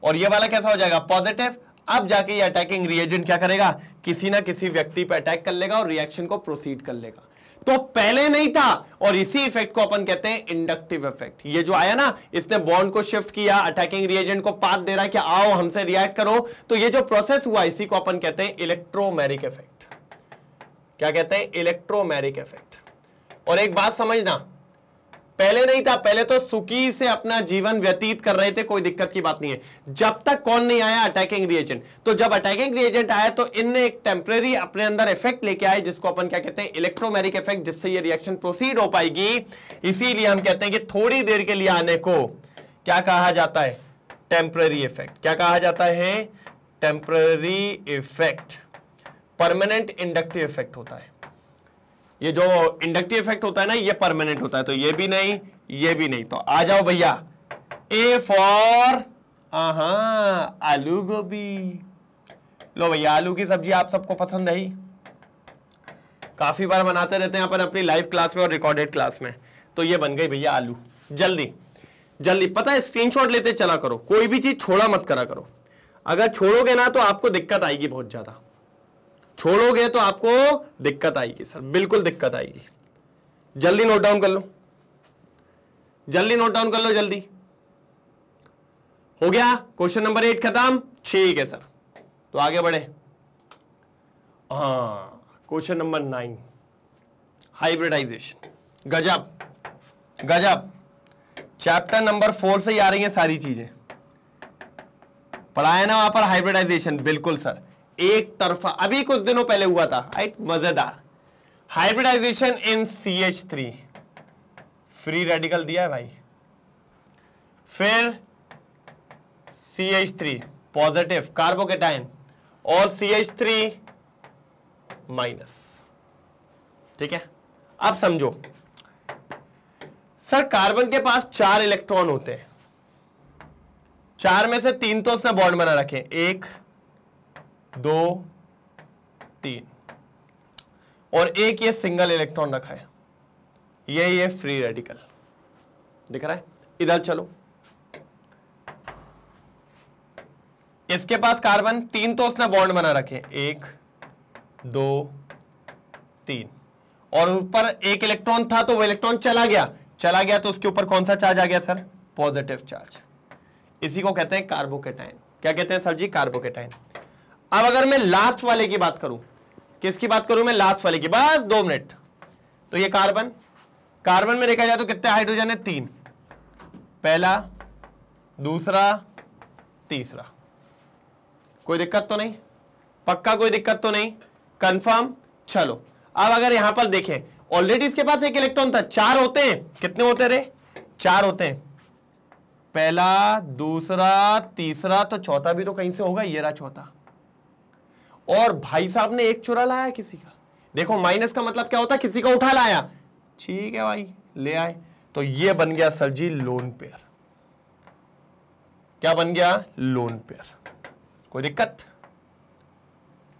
और ये वाला कैसा हो जाएगा पॉजिटिव अब जाके ये अटैकिंग रिएजेंट क्या करेगा किसी ना किसी व्यक्ति पर अटैक कर लेगा और रिएक्शन को प्रोसीड कर लेगा तो पहले नहीं था और इसी इफेक्ट को अपन कहते हैं इंडक्टिव इफेक्ट ये जो आया ना इसने बॉन्ड को शिफ्ट किया अटैकिंग रिएजेंट को पाथ दे रहा है कि आओ हमसे रिएक्ट करो तो ये जो प्रोसेस हुआ इसी को अपन कहते हैं इलेक्ट्रोमेरिक इफेक्ट क्या कहते हैं इलेक्ट्रोमैरिक इफेक्ट और एक बात समझना पहले नहीं था पहले तो सुखी से अपना जीवन व्यतीत कर रहे थे कोई दिक्कत की बात नहीं है जब तक कौन नहीं आया अटैकिंग रिएजेंट तो जब अटैकिंग रिएजेंट आया तो इनने एक टेम्परेरी अपने अंदर इफेक्ट लेके आए जिसको अपन क्या कहते हैं इलेक्ट्रोमेरिक इफेक्ट जिससे ये रिएक्शन प्रोसीड हो पाएगी इसीलिए हम कहते हैं कि थोड़ी देर के लिए आने को क्या कहा जाता है टेम्प्रेरी इफेक्ट क्या कहा जाता है temporary effect permanent inductive effect होता है ये जो इंडक्टिव इफेक्ट होता है ना ये परमानेंट होता है तो ये भी नहीं ये भी नहीं तो आ जाओ भैया ए फॉर आलू गोभी लो भैया आलू की सब्जी आप सबको पसंद है ही काफी बार बनाते रहते हैं अपन अपनी लाइव क्लास में और रिकॉर्डेड क्लास में तो ये बन गई भैया आलू जल्दी जल्दी पता है स्क्रीनशॉट लेते चला करो कोई भी चीज छोड़ा मत करा करो अगर छोड़ोगे ना तो आपको दिक्कत आएगी बहुत ज्यादा छोड़ोगे तो आपको दिक्कत आएगी सर बिल्कुल दिक्कत आएगी जल्दी नोट डाउन कर लो जल्दी नोट डाउन कर लो जल्दी हो गया क्वेश्चन नंबर एट खत्म ठीक है सर तो आगे बढ़े हाँ क्वेश्चन नंबर नाइन हाइब्रिडाइजेशन गजब गजब चैप्टर नंबर फोर से ही आ रही है सारी चीजें पढ़ाया ना वहां पर हाइब्रिडाइजेशन बिल्कुल सर एक तरफा अभी कुछ दिनों पहले हुआ था राइट मजेदार hybridization in C H three free radical दिया है भाई फिर C H three positive carbocation और सी एच थ्री माइनस ठीक है अब समझो सर कार्बन के पास चार इलेक्ट्रॉन होते हैं चार में से तीन तो उसने बॉन्ड बना रखे एक दो तीन और एक ये सिंगल इलेक्ट्रॉन रखा है ये ये फ्री रेडिकल दिख रहा है इधर चलो इसके पास कार्बन तीन तो उसने बॉन्ड बना रखे एक दो तीन और ऊपर एक इलेक्ट्रॉन था तो वो इलेक्ट्रॉन चला गया चला गया तो उसके ऊपर कौन सा चार्ज आ गया सर पॉजिटिव चार्ज इसी को कहते हैं कार्बोकेटाइन क्या कहते हैं सर जी कार्बोकेटाइन अब अगर मैं लास्ट वाले की बात करूं किसकी बात करूं मैं लास्ट वाले की बस दो मिनट तो ये कार्बन कार्बन में देखा जाए तो कितने हाइड्रोजन है तीन पहला दूसरा तीसरा कोई दिक्कत तो नहीं पक्का कोई दिक्कत तो नहीं कंफर्म चलो अब अगर यहां पर देखें ऑलरेडी इसके पास एक इलेक्ट्रॉन था चार होते हैं कितने होते रहे चार होते हैं पहला दूसरा तीसरा तो चौथा भी तो कहीं से होगा ये रहा चौथा और भाई साहब ने एक चुरा लाया किसी का देखो माइनस का मतलब क्या होता है किसी का उठा लाया ठीक है भाई ले आए तो ये बन गया सर जी लोन पेयर क्या बन गया लोन पेयर कोई दिक्कत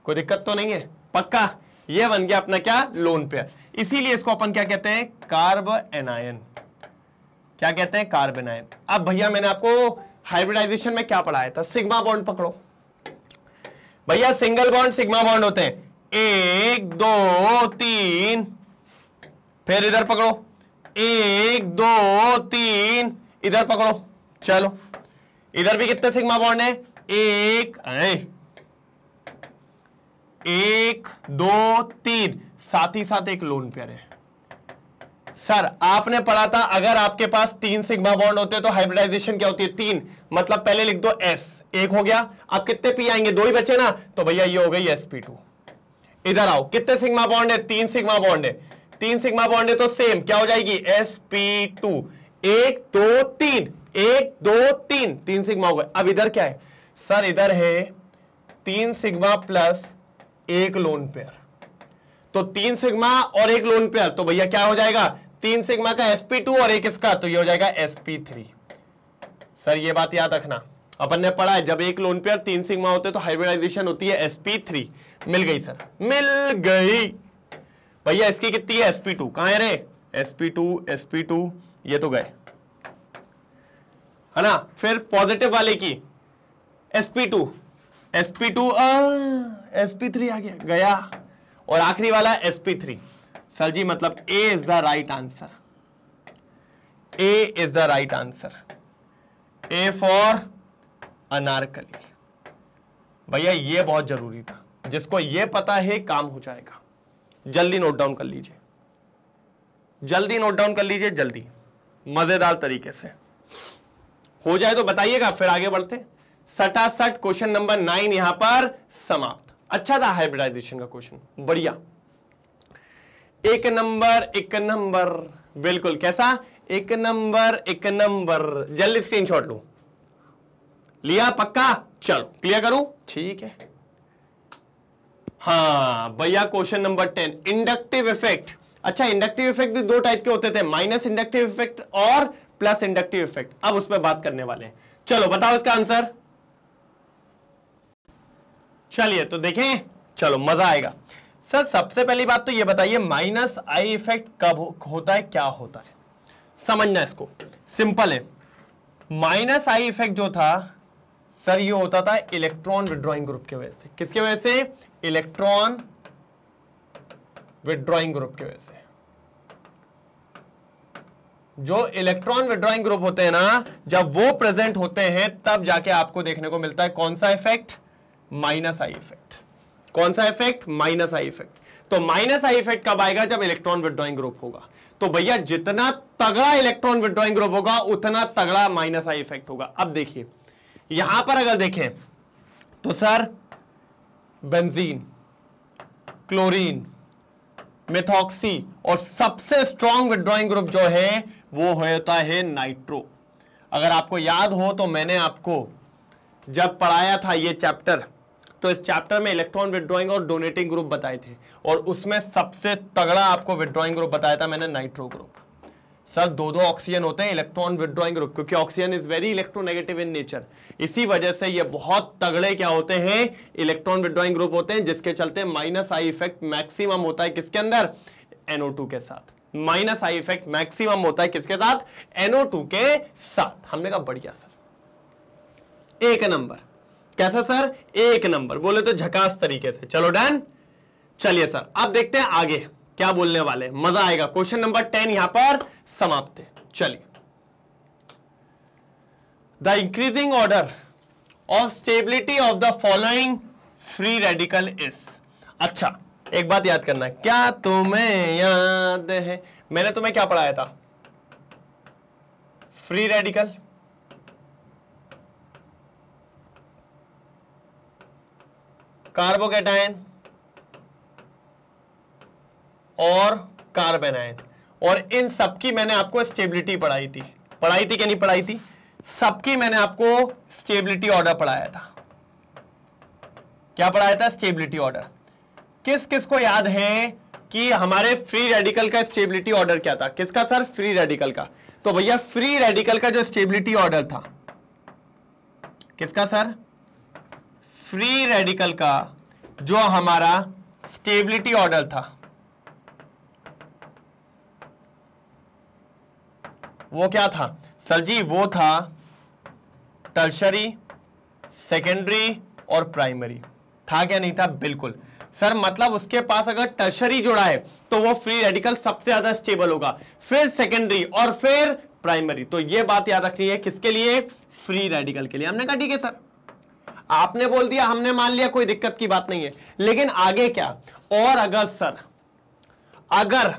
कोई दिक्कत तो नहीं है पक्का ये बन गया अपना क्या लोन पेयर इसीलिए इसको अपन क्या कहते हैं कार्ब एनायन क्या कहते हैं कार्बेनायन अब भैया मैंने आपको हाइब्रिडाइजेशन में क्या पढ़ाया था सिग्मा बॉन्ड पकड़ो भैया सिंगल बॉन्ड सिग्मा बॉन्ड होते हैं एक दो तीन फिर इधर पकड़ो एक दो तीन इधर पकड़ो चलो इधर भी कितने सिग्मा बॉन्ड है एक ए, एक दो तीन साथ ही साथ एक लोन पेयर है सर आपने पढ़ा था अगर आपके पास तीन सिग्मा बॉन्ड होते हैं तो हाइब्रिडाइजेशन क्या होती है तीन मतलब पहले लिख दो एस एक हो गया अब कितने पी आएंगे दो ही बचे ना तो भैया ये हो गई एस पी टू इधर आओ कितने सिग्मा बॉन्ड है तीन सिग्मा बॉन्ड है तीन सिग्मा बॉन्ड है तो सेम क्या हो जाएगी एस पी टू एक दो तीन एक दो तीन तीन सिग्मा हो गए अब इधर क्या है सर इधर है तीन सिग्मा प्लस एक लोन पेयर तो तीन सिग्मा और एक लोन पेयर तो भैया क्या हो जाएगा तीन सिग्मा का sp2 और एक इसका तो ये हो जाएगा sp3 सर ये बात याद रखना अपन ने पढ़ा है जब एक लोन पेयर तीन सिग्मा होते तो हाइब्रिडाइजेशन होती है sp3 मिल गई सर मिल गई भैया इसकी कितनी है sp2 कहां है रे sp2 sp2 ये तो गए है ना फिर पॉजिटिव वाले की sp2 sp2 आ, sp3 आ गया गया और आखिरी वाला sp3 सर जी मतलब A is the right answer A is the right answer A for Anarkali भैया ये बहुत जरूरी था जिसको ये पता है काम हो जाएगा जल्दी नोट डाउन कर लीजिए जल्दी नोट डाउन कर लीजिए जल्दी मजेदार तरीके से हो जाए तो बताइएगा फिर आगे बढ़ते सटासट क्वेश्चन नंबर नाइन यहां पर समाप्त अच्छा था हाइब्रिडाइजेशन का क्वेश्चन बढ़िया एक नंबर एक नंबर बिल्कुल कैसा एक नंबर एक नंबर जल्दी शॉट लू लिया पक्का चलो क्लियर करूं ठीक है हाँ भैया question number ten inductive effect अच्छा इंडक्टिव इफेक्ट भी दो टाइप के होते थे माइनस इंडक्टिव इफेक्ट और प्लस इंडक्टिव इफेक्ट अब उस पर बात करने वाले हैं चलो बताओ इसका आंसर चलिए तो देखें चलो मजा आएगा सर सबसे पहली बात तो ये बताइए माइनस आई इफेक्ट कब होता है क्या होता है समझना इसको सिंपल है माइनस आई इफेक्ट जो था सर ये होता था इलेक्ट्रॉन विड्रॉइंग ग्रुप की वजह से किसके वजह से इलेक्ट्रॉन विड्रॉइंग ग्रुप की वजह से जो इलेक्ट्रॉन विड्रॉइंग ग्रुप होते हैं ना जब वो प्रेजेंट होते हैं तब जाके आपको देखने को मिलता है कौन सा इफेक्ट माइनस आई इफेक्ट कौन सा इफेक्ट माइनस आई इफेक्ट तो माइनस आई इफेक्ट कब आएगा जब इलेक्ट्रॉन विद्रॉइंग ग्रुप होगा तो भैया जितना तगड़ा इलेक्ट्रॉन विद्रॉइंग ग्रुप होगा उतना तगड़ा माइनस आई इफेक्ट होगा अब देखिए यहां पर अगर देखें तो सर बेंजीन क्लोरीन मेथॉक्सी और सबसे स्ट्रॉन्ग विद्रॉइंग ग्रुप जो है वो होता है नाइट्रो अगर आपको याद हो तो मैंने आपको जब पढ़ाया था ये चैप्टर तो इस चैप्टर में इलेक्ट्रॉन विद्रॉइंग और डोनेटिंग ग्रुप बताए थे और उसमें सबसे तगड़ा आपको विद्रॉइंग ग्रुप बताया था मैंने नाइट्रो ग्रुप सर दो दो ऑक्सीजन होते हैं इलेक्ट्रॉन विद्रॉइंग ग्रुप क्योंकि oxygen is very electronegative in nature इसी वजह से ये बहुत तगड़े क्या होते हैं इलेक्ट्रॉन विद्रॉइंग ग्रुप होते हैं जिसके चलते माइनस आई इफेक्ट मैक्सिमम होता है किसके अंदर NO2 के साथ माइनस आई इफेक्ट मैक्सिमम होता है किसके साथ NO2 के साथ हमने कहा बढ़िया सर एक नंबर कैसा सर एक नंबर बोले तो झकास तरीके से चलो डन चलिए सर अब देखते हैं आगे क्या बोलने वाले मजा आएगा क्वेश्चन नंबर टेन यहां पर समाप्त है चलिए the increasing order of stability of the following free radical is अच्छा एक बात याद करना क्या तुम्हें याद है मैंने तुम्हें क्या पढ़ाया था फ्री रेडिकल कार्बोकेटाइन और कार्बेनाइन और इन सबकी मैंने आपको स्टेबिलिटी पढ़ाई थी पढ़ाई थी कि नहीं पढ़ाई थी सबकी मैंने आपको स्टेबिलिटी ऑर्डर पढ़ाया था क्या पढ़ाया था स्टेबिलिटी ऑर्डर किस किस को याद है कि हमारे फ्री रेडिकल का स्टेबिलिटी ऑर्डर क्या था किसका सर फ्री रेडिकल का तो भैया फ्री रेडिकल का जो स्टेबिलिटी ऑर्डर था किसका सर फ्री रेडिकल का जो हमारा स्टेबिलिटी ऑर्डर था वो क्या था सर जी वो था टर्शरी सेकेंडरी और प्राइमरी था क्या नहीं था बिल्कुल सर मतलब उसके पास अगर टर्शरी जुड़ा है तो वो फ्री रेडिकल सबसे ज्यादा स्टेबल होगा फिर सेकेंडरी और फिर प्राइमरी तो ये बात याद रखनी है किसके लिए फ्री रेडिकल के लिए हमने कहा ठीक है सर आपने बोल दिया हमने मान लिया कोई दिक्कत की बात नहीं है लेकिन आगे क्या और अगर सर अगर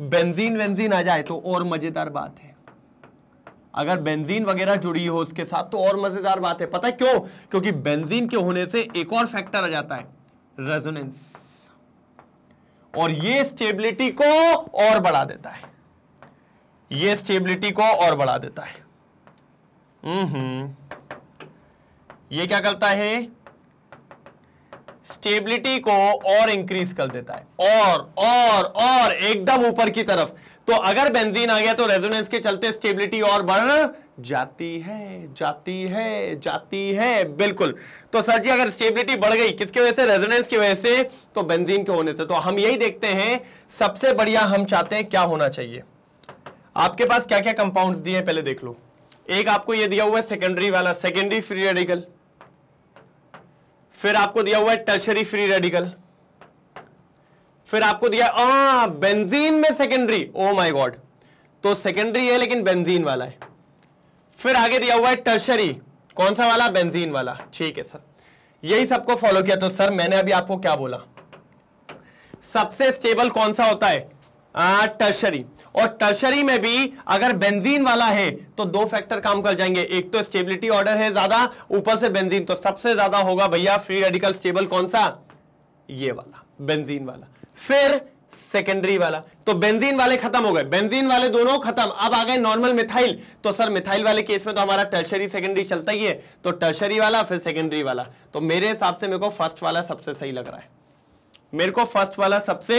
बेंजीन वेंजीन आ जाए तो और मजेदार बात है अगर बेंजीन वगैरह जुड़ी हो उसके साथ तो और मजेदार बात है पता है क्यों क्योंकि बेंजीन के होने से एक और फैक्टर आ जाता है रेजोनेंस और ये स्टेबिलिटी को और बढ़ा देता है ये स्टेबिलिटी को और बढ़ा देता है हम्म, हम्म। ये क्या करता है स्टेबिलिटी को और इंक्रीज कर देता है और और और एकदम ऊपर की तरफ तो अगर बेंजीन आ गया तो रेजोनेंस के चलते स्टेबिलिटी और बढ़ जाती है जाती है जाती है बिल्कुल तो सर जी अगर स्टेबिलिटी बढ़ गई किसकी वजह से रेजोनेंस की वजह से तो बेंजीन के होने से तो हम यही देखते हैं सबसे बढ़िया हम चाहते हैं क्या होना चाहिए आपके पास क्या क्या कंपाउंड दिए पहले देख लो एक आपको यह दिया हुआ है सेकेंडरी वाला सेकेंडरी फ्री रेडिकल फिर आपको दिया हुआ है टर्शरी फ्री रेडिकल फिर आपको दिया आ, हाँ, बेंजीन में सेकेंडरी ओ माई गॉड तो सेकेंडरी है लेकिन बेंजीन वाला है फिर आगे दिया हुआ है टर्शरी कौन सा वाला बेंजीन वाला ठीक है सर यही सबको फॉलो किया तो सर मैंने अभी आपको क्या बोला सबसे स्टेबल कौन सा होता है टर्शरी और टर्शरी में भी अगर बेंजीन वाला है तो दो फैक्टर काम कर जाएंगे एक तो स्टेबिलिटी ऑर्डर है ज्यादा ऊपर से बेंजीन तो सबसे ज्यादा होगा भैया फ्री रेडिकल स्टेबल कौन सा ये वाला बेंजीन वाला फिर सेकेंडरी वाला तो बेंजीन वाले खत्म हो गए बेंजीन वाले दोनों खत्म अब आ गए नॉर्मल मिथाइल तो सर मिथाइल वाले केस में तो हमारा टर्शरी सेकेंडरी चलता ही है तो टर्शरी वाला फिर सेकेंडरी वाला तो मेरे हिसाब से मेरे को फर्स्ट वाला सबसे सही लग रहा है मेरे को फर्स्ट वाला सबसे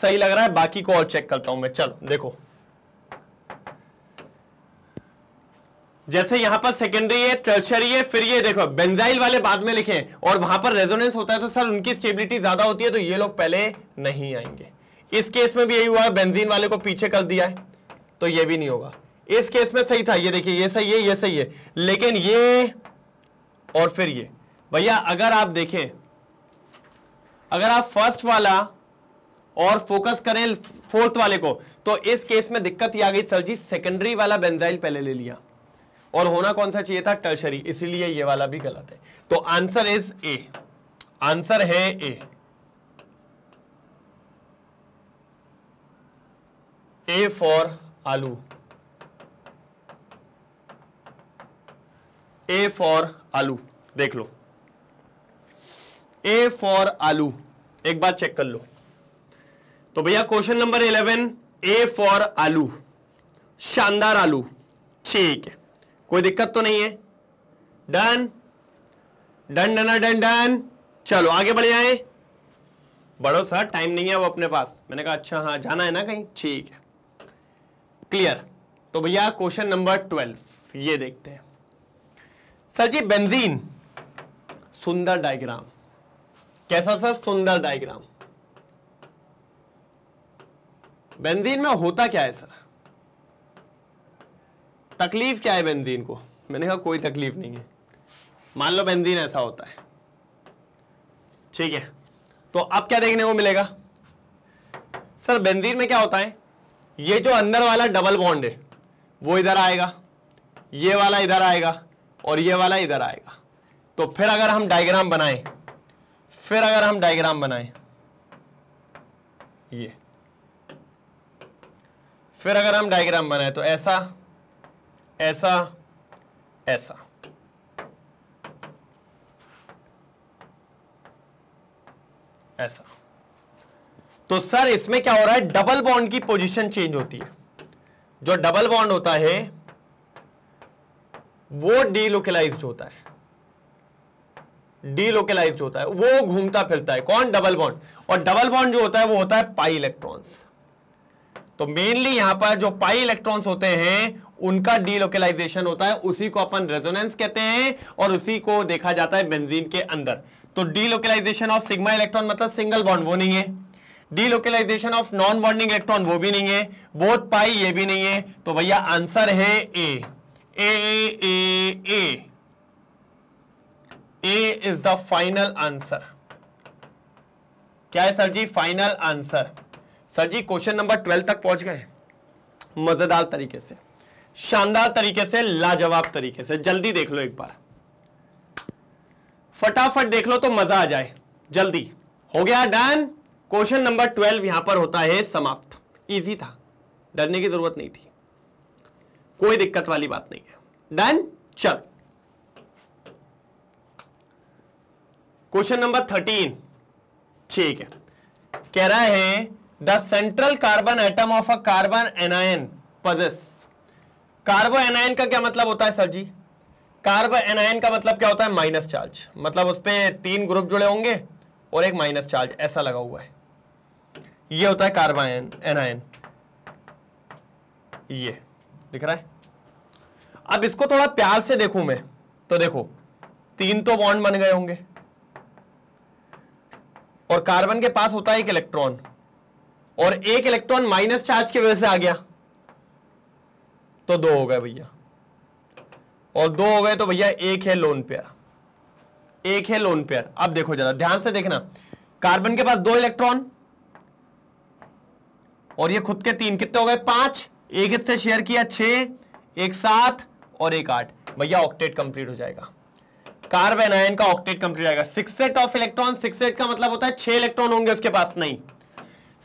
सही लग रहा है बाकी को और चेक करता हूं मैं चलो देखो जैसे यहां पर सेकेंडरी है टर्शरी है फिर ये देखो बेंजाइल वाले बाद में लिखे और वहां पर रेजोनेंस होता है तो सर उनकी स्टेबिलिटी ज्यादा होती है तो ये लोग पहले नहीं आएंगे इस केस में भी यही हुआ है बेंजीन वाले को पीछे कर दिया है तो ये भी नहीं होगा इस केस में सही था ये देखिए ये सही है ये सही है लेकिन ये और फिर ये भैया अगर आप देखें अगर आप फर्स्ट वाला और फोकस करें फोर्थ वाले को तो इस केस में दिक्कत ये आ गई सर जी सेकेंडरी वाला बेंजाइल पहले ले लिया और होना कौन सा चाहिए था टर्शरी इसीलिए ये वाला भी गलत है तो आंसर इज ए आंसर है ए ए फॉर आलू ए फॉर आलू देख लो ए फॉर आलू एक बार चेक कर लो तो भैया question number eleven A for आलू शानदार आलू ठीक है कोई दिक्कत तो नहीं है done done done done done चलो आगे बढ़ जाए बढ़ो सर टाइम नहीं है वो अपने पास मैंने कहा अच्छा हाँ जाना है ना कहीं ठीक है क्लियर तो भैया क्वेश्चन नंबर ट्वेल्व ये देखते हैं सर जी बेंजीन सुंदर डायग्राम कैसा सा सुंदर डायग्राम बेंजीन में होता क्या है सर तकलीफ क्या है बेंजीन को मैंने कहा कोई तकलीफ नहीं है मान लो बेंजीन ऐसा होता है ठीक है तो अब क्या देखने को मिलेगा सर बेंजीन में क्या होता है ये जो अंदर वाला डबल बॉन्ड है वो इधर आएगा ये वाला इधर आएगा और ये वाला इधर आएगा तो फिर अगर हम डायग्राम बनाएं फिर अगर हम डायग्राम बनाएं ये फिर अगर हम डायग्राम बनाएं तो ऐसा ऐसा ऐसा ऐसा तो सर इसमें क्या हो रहा है डबल बॉन्ड की पोजीशन चेंज होती है जो डबल बॉन्ड होता है वो डीलोकलाइज होता है डीलोकलाइज होता है वो घूमता फिरता है कौन डबल बॉन्ड और डबल बॉन्ड जो होता है वो होता है पाई इलेक्ट्रॉन्स तो मेनली यहां पर जो पाई इलेक्ट्रॉन्स होते हैं उनका डीलोकलाइजेशन होता है उसी को अपन रेजोनेंस कहते हैं और उसी को देखा जाता है बेंजीन के अंदर तो डीलोकलाइजेशन ऑफ सिग्मा इलेक्ट्रॉन मतलब सिंगल बॉन्ड वो नहीं है delocalization of non bonding electron वो भी नहीं है बोथ पाई ये भी नहीं है तो भैया आंसर है A A A A, A, A A is the final answer क्या है sir ji final answer sir ji question number twelve तक पहुंच गए मजेदार तरीके से शानदार तरीके से लाजवाब तरीके से जल्दी देख लो एक बार फटाफट देख लो तो मजा आ जाए जल्दी हो गया डन क्वेश्चन नंबर ट्वेल्व यहां पर होता है समाप्त इजी था डरने की जरूरत नहीं थी कोई दिक्कत वाली बात नहीं है डन चल क्वेश्चन नंबर थर्टीन ठीक है कह रहा है the central carbon atom of a carbon anion possess carbo anion का क्या मतलब होता है सर जी कार्बो एनायन का मतलब क्या होता है माइनस चार्ज मतलब उस पर तीन ग्रुप जुड़े होंगे और एक माइनस चार्ज ऐसा लगा हुआ है ये होता है कार्बो एनायन ये दिख रहा है अब इसको थोड़ा प्यार से देखूं मैं तो देखो तीन तो बॉन्ड बन गए होंगे और कार्बन के पास होता है एक इलेक्ट्रॉन और एक इलेक्ट्रॉन माइनस चार्ज की वजह से आ गया तो दो हो गए भैया और दो हो गए तो भैया एक है लोन पेयर एक है लोन पेयर अब देखो जरा ध्यान से देखना कार्बन के पास दो इलेक्ट्रॉन और ये खुद के तीन कितने हो गए पांच एक इससे शेयर किया छ एक सात और एक आठ भैया ऑक्टेट कंप्लीट हो जाएगा कार्बन आयन का ऑक्टेट कंप्लीट आएगा six set of electron six set का मतलब होता है छह इलेक्ट्रॉन होंगे उसके पास नहीं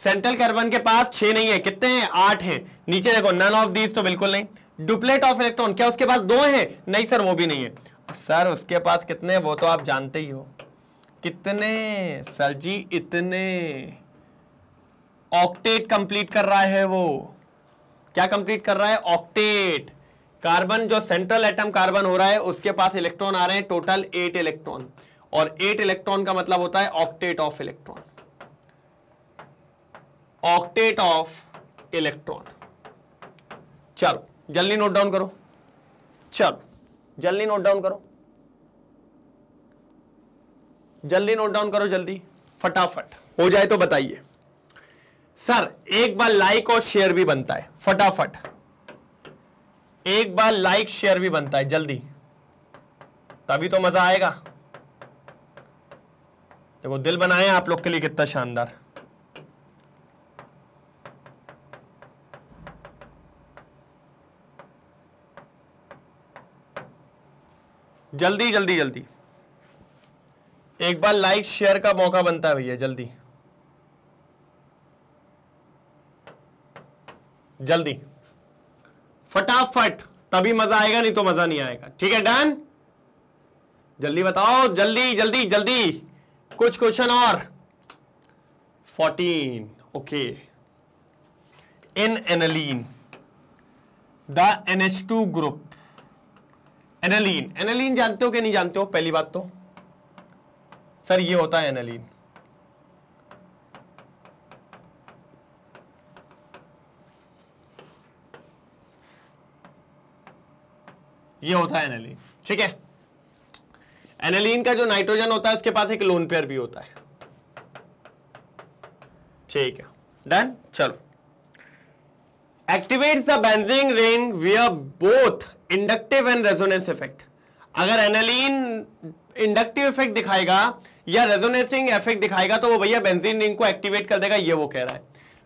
सेंट्रल कार्बन के पास छह नहीं है कितने हैं आठ हैं नीचे देखो नन ऑफ दीज तो बिल्कुल नहीं डुप्लेट ऑफ इलेक्ट्रॉन क्या उसके पास दो है नहीं सर वो भी नहीं है सर उसके पास कितने वो तो आप जानते ही हो कितने सर जी इतने ऑक्टेट कंप्लीट कर रहा है वो क्या कंप्लीट कर रहा है ऑक्टेट कार्बन जो सेंट्रल एटम कार्बन हो रहा है उसके पास इलेक्ट्रॉन आ रहे हैं टोटल एट इलेक्ट्रॉन और एट इलेक्ट्रॉन का मतलब होता है octet of electron octet of electron चलो जल्दी नोट डाउन करो चलो जल्दी नोट डाउन करो जल्दी नोट डाउन करो जल्दी फटाफट हो जाए तो बताइए सर एक बार लाइक और शेयर भी बनता है फटाफट एक बार लाइक शेयर भी बनता है जल्दी तभी तो मजा आएगा देखो दिल बनाए आप लोग के लिए कितना शानदार जल्दी जल्दी जल्दी एक बार लाइक शेयर का मौका बनता है भैया जल्दी जल्दी फटाफट तभी मजा आएगा नहीं तो मजा नहीं आएगा ठीक है डन जल्दी बताओ जल्दी जल्दी जल्दी कुछ क्वेश्चन और fourteen okay in aniline the NH two group aniline aniline जानते हो कि नहीं जानते हो पहली बात तो सर ये होता है एनलिन ये होता है एनालिन ठीक है एनालिन का जो नाइट्रोजन होता है उसके पास एक लोन पेयर भी होता है ठीक है डन चलो activate the benzene ring where both inductive and resonance effect अगर एनालिन इंडक्टिव इफेक्ट दिखाएगा या रेजोनेसिंग इफेक्ट दिखाएगा तो वो भैया बेंजीन रिंग को एक्टिवेट कर देगा ये वो कह रहा है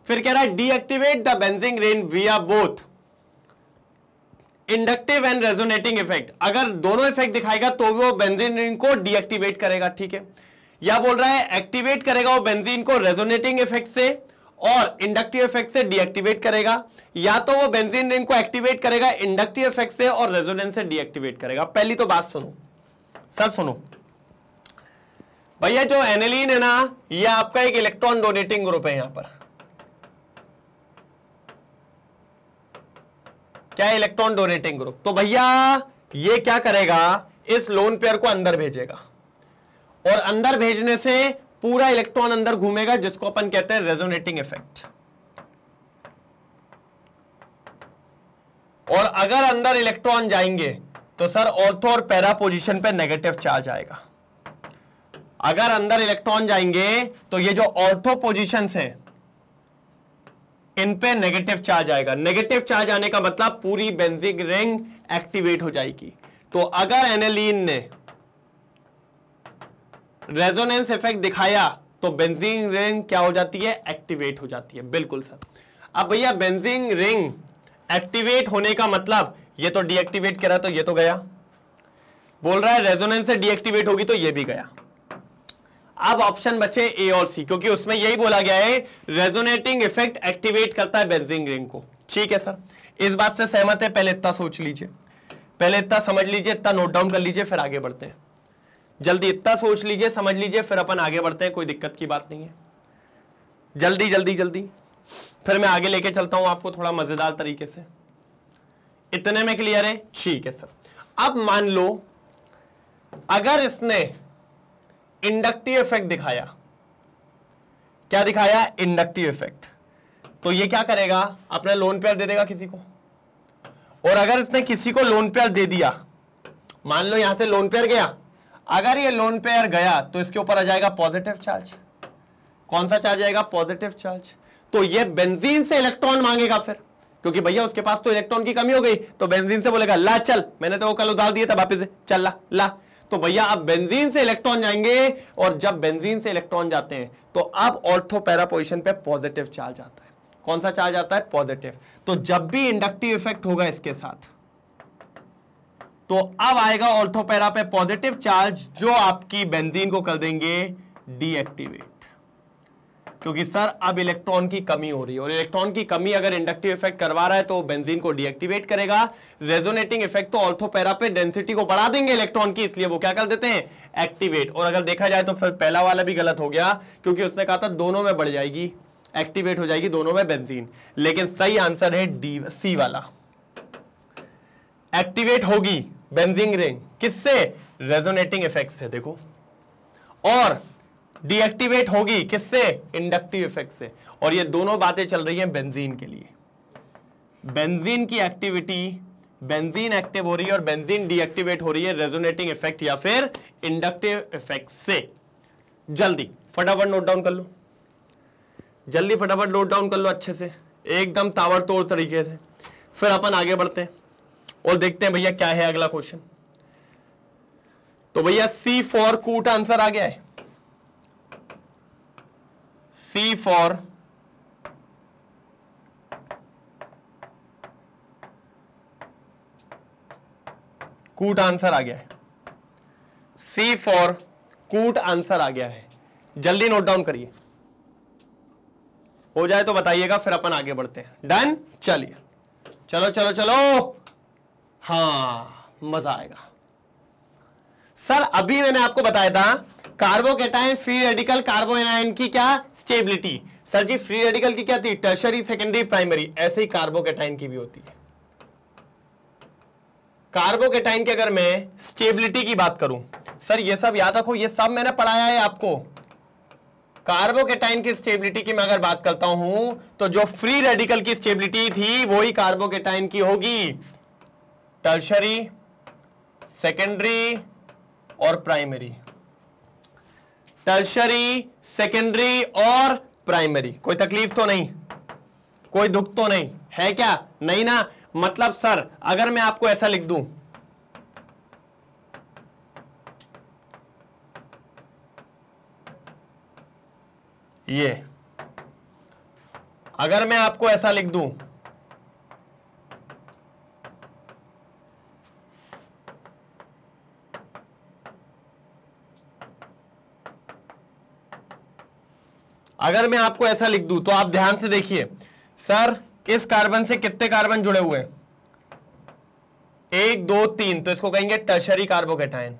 फिर कह रहा है deactivate the benzene ring are both inductive and resonating effect अगर दोनों इफेक्ट दिखाएगा तो वो बेंजीन रिंग को डीएक्टिवेट करेगा ठीक है या बोल रहा है एक्टिवेट करेगा वो बेंजीन को रेजोनेटिंग इफेक्ट से और इंडक्टिव इफेक्ट से डीएक्टिवेट करेगा या तो वो बेंजीन रिंग को एक्टिवेट करेगा इंडक्टिव इफेक्ट से और रेजोनेंस से डीएक्टिवेट करेगा पहली तो बात सुनो सर सुनो भैया जो एनेलिन है ना ये आपका एक इलेक्ट्रॉन डोनेटिंग ग्रुप है यहां पर क्या इलेक्ट्रॉन डोनेटिंग ग्रुप तो भैया ये क्या करेगा इस लोन पेयर को अंदर भेजेगा और अंदर भेजने से पूरा इलेक्ट्रॉन अंदर घूमेगा जिसको अपन कहते हैं रेजोनेटिंग इफेक्ट और अगर अंदर इलेक्ट्रॉन जाएंगे तो सर ऑर्थो और पैरा पोजिशन पर नेगेटिव चार्ज आएगा अगर अंदर इलेक्ट्रॉन जाएंगे तो ये जो ऑर्थो पोजिशन है इन पे नेगेटिव चार्ज आएगा नेगेटिव चार्ज आने का मतलब पूरी बेंजिक रिंग एक्टिवेट हो जाएगी तो अगर एनेलिन ने रेजोनेंस इफेक्ट दिखाया तो बेंजिंग रिंग क्या हो जाती है एक्टिवेट हो जाती है बिल्कुल सर अब भैया बेंजीन रिंग एक्टिवेट होने का मतलब ये तो डीएक्टिवेट करा तो ये तो गया बोल रहा है रेजोनेंस से डीएक्टिवेट होगी तो ये भी गया अब ऑप्शन बचे ए और सी क्योंकि उसमें यही बोला गया है रेजोनेटिंग इफेक्ट एक्टिवेट करता है बेंजिंग रिंग को ठीक है सर इस बात से सहमत है पहले इतना सोच लीजिए पहले इतना समझ लीजिए इतना नोट डाउन कर लीजिए फिर आगे बढ़ते हैं जल्दी इतना सोच लीजिए समझ लीजिए फिर अपन आगे बढ़ते हैं कोई दिक्कत की बात नहीं है जल्दी जल्दी जल्दी फिर मैं आगे लेके चलता हूं आपको थोड़ा मजेदार तरीके से इतने में क्लियर है ठीक है सर अब मान लो अगर इसने इंडक्टिव इफेक्ट दिखाया क्या दिखाया इंडक्टिव इफेक्ट तो ये क्या करेगा अपना लोन पेयर दे देगा किसी को और अगर इसने किसी को लोन पेयर दे दिया मान लो यहां से लोन पेयर गया अगर ये लोन पेयर गया तो इसके ऊपर आ जाएगा पॉजिटिव चार्ज कौन सा चार्ज आएगा पॉजिटिव चार्ज तो ये बेंजीन से इलेक्ट्रॉन मांगेगा फिर क्योंकि भैया उसके पास तो इलेक्ट्रॉन की कमी हो गई तो बेंजीन से बोलेगा ला चल मैंने तो वो कल उधार दिया था वापिस चल ला ला तो भैया आप बेंजीन से इलेक्ट्रॉन जाएंगे और जब बेंजीन से इलेक्ट्रॉन जाते हैं तो अब पैरा पोजिशन पे पॉजिटिव चार्ज आता है कौन सा चार्ज आता है पॉजिटिव तो जब भी इंडक्टिव इफेक्ट होगा इसके साथ तो अब आएगा ऑर्थोपैरा पे पॉजिटिव चार्ज जो आपकी बेंजीन को कर देंगे डीएक्टिवेट क्योंकि सर अब इलेक्ट्रॉन की कमी हो रही है और इलेक्ट्रॉन की कमी अगर इंडक्टिव इफेक्ट करवा रहा है तो बेंजीन को डीएक्टिवेट करेगा रेजोनेटिंग इफेक्ट तो ऑर्थोपेरा पे डेंसिटी को बढ़ा देंगे इलेक्ट्रॉन की इसलिए वो क्या कर देते हैं एक्टिवेट और अगर देखा जाए तो फिर पहला वाला भी गलत हो गया क्योंकि उसने कहा था दोनों में बढ़ जाएगी एक्टिवेट हो जाएगी दोनों में बेनजीन लेकिन सही आंसर है डी सी वाला एक्टिवेट होगी बेनजिंग रिंग किससे रेजोनेटिंग इफेक्ट से देखो और डीएक्टिवेट होगी किससे इंडक्टिव इफेक्ट से और ये दोनों बातें चल रही हैं बेंजीन के लिए बेंजीन की एक्टिविटी बेंजीन एक्टिव हो रही है और बेंजीन डीएक्टिवेट हो रही है रेजोनेटिंग इफेक्ट या फिर इंडक्टिव इफेक्ट से जल्दी फटाफट नोट डाउन कर लो जल्दी फटाफट नोट डाउन कर लो अच्छे से एकदम ताबड़तोड़ तरीके से फिर अपन आगे बढ़ते हैं और देखते हैं भैया क्या है अगला क्वेश्चन तो भैया सी फॉर कूट आंसर आ गया है सी फॉर कूट आंसर आ गया है सी फॉर कूट आंसर आ गया है जल्दी नोट डाउन करिए हो जाए तो बताइएगा फिर अपन आगे बढ़ते हैं डन चलिए चलो चलो चलो हाँ मजा आएगा सर अभी मैंने आपको बताया था कार्बोकेटाइन फ्री रेडिकल कार्बोनाइन की क्या stability sir ji free radical की क्या थी टर्शरी सेकेंडरी प्राइमरी ऐसे ही कार्बोकेटाइन की भी होती है कार्बोकेटाइन की अगर मैं स्टेबिलिटी की बात करूं सर ये सब याद रखो ये सब मैंने पढ़ाया है आपको कार्बोकेटाइन की स्टेबिलिटी की मैं अगर बात करता हूं तो जो फ्री रेडिकल की स्टेबिलिटी थी वही कार्बोकेटाइन की होगी टर्शरी सेकेंडरी और प्राइमरी टर्शरी सेकेंडरी और प्राइमरी कोई तकलीफ तो नहीं कोई दुख तो नहीं है क्या नहीं ना मतलब सर अगर मैं आपको ऐसा लिख दूं ये अगर मैं आपको ऐसा लिख दूं अगर मैं आपको ऐसा लिख दूं तो आप ध्यान से देखिए सर इस कार्बन से कितने कार्बन जुड़े हुए हैं एक दो तीन तो इसको कहेंगे टर्शरी कार्बोकेटाइन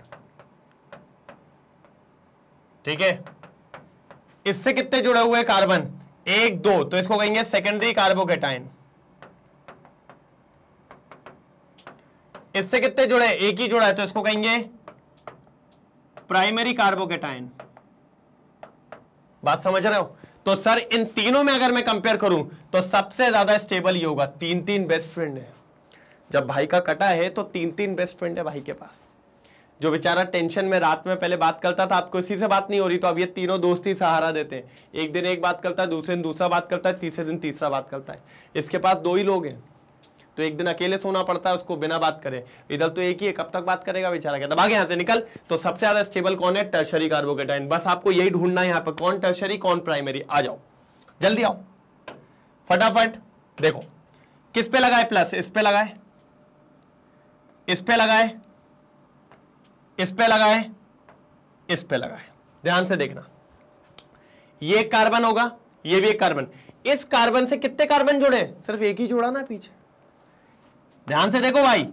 ठीक है इससे कितने जुड़े हुए कार्बन एक दो तो इसको कहेंगे सेकेंडरी कार्बोकेटाइन इससे कितने जुड़े एक ही जुड़ा है तो इसको कहेंगे प्राइमरी कार्बोकेटाइन बात समझ रहे हो तो सर इन तीनों में अगर मैं कंपेयर करूं तो सबसे ज्यादा स्टेबल ये होगा तीन तीन बेस्ट फ्रेंड है जब भाई का कटा है तो तीन तीन बेस्ट फ्रेंड है भाई के पास जो बेचारा टेंशन में रात में पहले बात करता था आपको इसी से बात नहीं हो रही तो अब ये तीनों दोस्त ही सहारा देते हैं एक दिन एक बात करता है दूसरे दिन दूसरा बात करता है तीसरे दिन तीसरा बात करता है इसके पास दो ही लोग हैं तो एक दिन अकेले सोना पड़ता है उसको बिना बात करे इधर तो एक ही है कब तक बात करेगा बेचारा कहता भाग यहाँ से निकल तो सबसे ज्यादा स्टेबल कौन है टर्शरी कार्बोकेटाइन बस आपको यही ढूंढना है यहाँ पर कौन टर्शरी कौन प्राइमरी आ जाओ जल्दी आओ फटाफट देखो किस पे लगाए प्लस इस पे लगाए इस पे लगाए इस पे लगाए इस पे लगाए ध्यान से देखना ये कार्बन होगा ये भी एक कार्बन इस कार्बन से कितने कार्बन जुड़े सिर्फ एक ही जोड़ा ना पीछे ध्यान से देखो भाई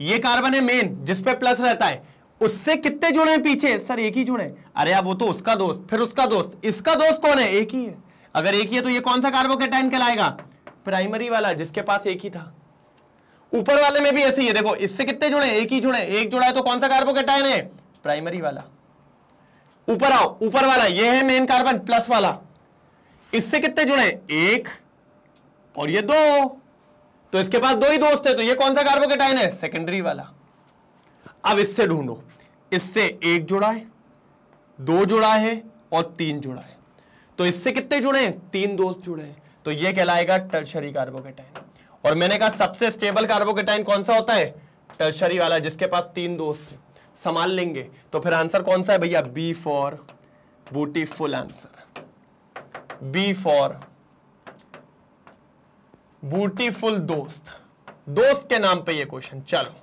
ये कार्बन है मेन जिसपे प्लस रहता है उससे कितने जुड़े हैं पीछे सर एक ही जुड़े अरे यार वो तो उसका दोस्त फिर उसका दोस्त इसका दोस्त कौन है एक ही है अगर एक ही है तो ये कौन सा कार्बोकेटाइन कहलाएगा प्राइमरी वाला जिसके पास एक ही था ऊपर वाले में भी ऐसे ही है देखो इससे कितने जुड़े एक ही जुड़े एक जुड़ा है तो कौन सा कार्बोकेटाइन है प्राइमरी वाला ऊपर आओ ऊपर वाला ये है मेन कार्बन प्लस वाला इससे कितने जुड़े एक और ये दो तो इसके पास दो ही दोस्त है तो ये कौन सा कार्बोकेटाइन है सेकेंडरी वाला अब इससे ढूंढो इससे एक जुड़ा है दो जुड़ा है और तीन जुड़ा है तो इससे कितने जुड़े हैं तीन दोस्त जुड़े हैं तो ये कहलाएगा टर्शरी कार्बोकेटाइन और मैंने कहा सबसे स्टेबल कार्बोकेटाइन कौन सा होता है टर्शरी वाला जिसके पास तीन दोस्त है संभाल लेंगे तो फिर आंसर कौन सा है भैया B for beautiful answer B for beautiful दोस्त दोस्त के नाम पे ये क्वेश्चन चलो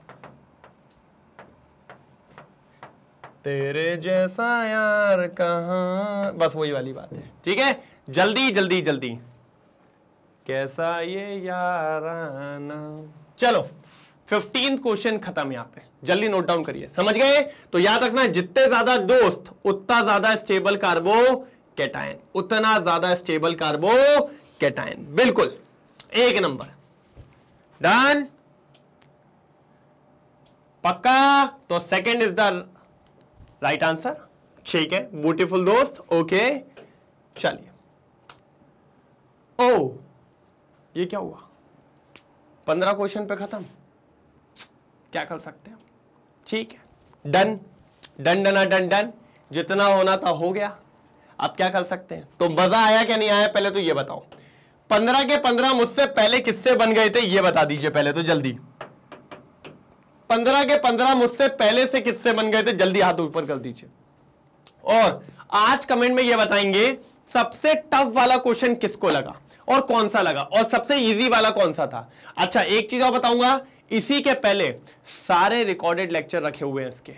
तेरे जैसा यार कहा बस वही वाली बात है ठीक है जल्दी जल्दी जल्दी कैसा ये याराना चलो फिफ्टीन क्वेश्चन खत्म यहां पे जल्दी नोट डाउन करिए समझ गए तो याद रखना जितने ज्यादा दोस्त उतना ज्यादा स्टेबल कार्बो कैटाइन उतना ज्यादा स्टेबल कार्बो कैटाइन बिल्कुल एक नंबर डन पक्का तो second is the right answer ठीक है ब्यूटीफुल दोस्त ओके चलिए ओ oh, ये क्या हुआ पंद्रह क्वेश्चन पे खत्म क्या कर सकते हैं ठीक है done done done done done जितना होना था हो गया अब क्या कर सकते हैं तो मजा आया क्या नहीं आया पहले तो ये बताओ पंद्रह के पंद्रह मुझसे पहले किससे बन गए थे ये बता दीजिए पहले तो जल्दी पंद्रह के पंद्रह मुझसे पहले से किससे बन गए थे जल्दी हाथ ऊपर कर दीजिए और आज कमेंट में यह बताएंगे सबसे टफ वाला क्वेश्चन किसको लगा और कौन सा लगा और सबसे इजी वाला कौन सा था अच्छा एक चीज और बताऊंगा इसी के पहले सारे रिकॉर्डेड लेक्चर रखे हुए हैं इसके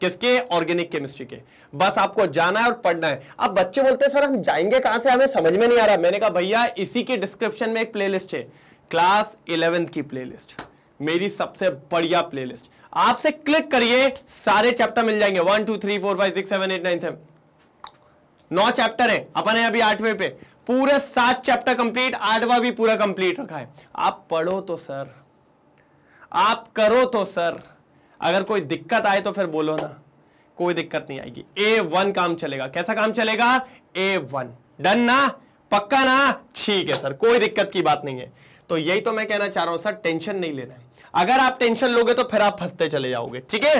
किसके ऑर्गेनिक केमिस्ट्री के बस आपको जाना है और पढ़ना है अब बच्चे बोलते हैं सर हम जाएंगे कहां से हमें समझ में नहीं आ रहा मैंने कहा भैया इसी के डिस्क्रिप्शन में एक प्लेलिस्ट है क्लास इलेवेंथ की प्लेलिस्ट मेरी सबसे बढ़िया प्लेलिस्ट आपसे क्लिक करिए सारे चैप्टर मिल जाएंगे one two three four five six seven eight nine seven नौ चैप्टर है अपन है अभी आठवें पे पूरे सात चैप्टर कंप्लीट आठवा भी पूरा कंप्लीट रखा है आप पढ़ो तो सर आप करो तो सर अगर कोई दिक्कत आए तो फिर बोलो ना कोई दिक्कत नहीं आएगी ए वन काम चलेगा कैसा काम चलेगा ए वन डन ना पक्का ना ठीक है सर कोई दिक्कत की बात नहीं है तो यही तो मैं कहना चाह रहा हूं सर टेंशन नहीं लेना है अगर आप टेंशन लोगे तो फिर आप फंसते चले जाओगे ठीक है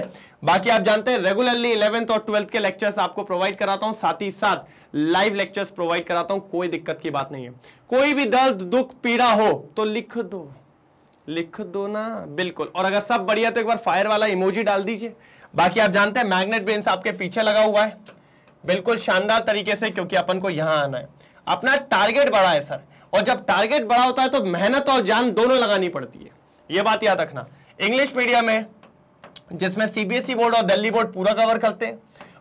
बाकी आप जानते हैं रेगुलरली इलेवेंथ और ट्वेल्थ के लेक्चर्स आपको प्रोवाइड कराता हूं साथ ही साथ लाइव लेक्चर्स प्रोवाइड कराता हूं कोई दिक्कत की बात नहीं है कोई भी दर्द दुख पीड़ा हो तो लिख दो लिख दो ना बिल्कुल और अगर सब बढ़िया तो एक बार फायर वाला इमोजी डाल दीजिए बाकी आप जानते हैं मैग्नेट बेंस आपके पीछे लगा हुआ है बिल्कुल शानदार तरीके से क्योंकि अपन को यहां आना है अपना टारगेट बड़ा है सर और जब टारगेट बड़ा होता है तो मेहनत और जान दोनों लगानी पड़ती है यह बात याद रखना इंग्लिश मीडियम में जिसमें सीबीएसई बोर्ड e और दिल्ली बोर्ड पूरा कवर करते हैं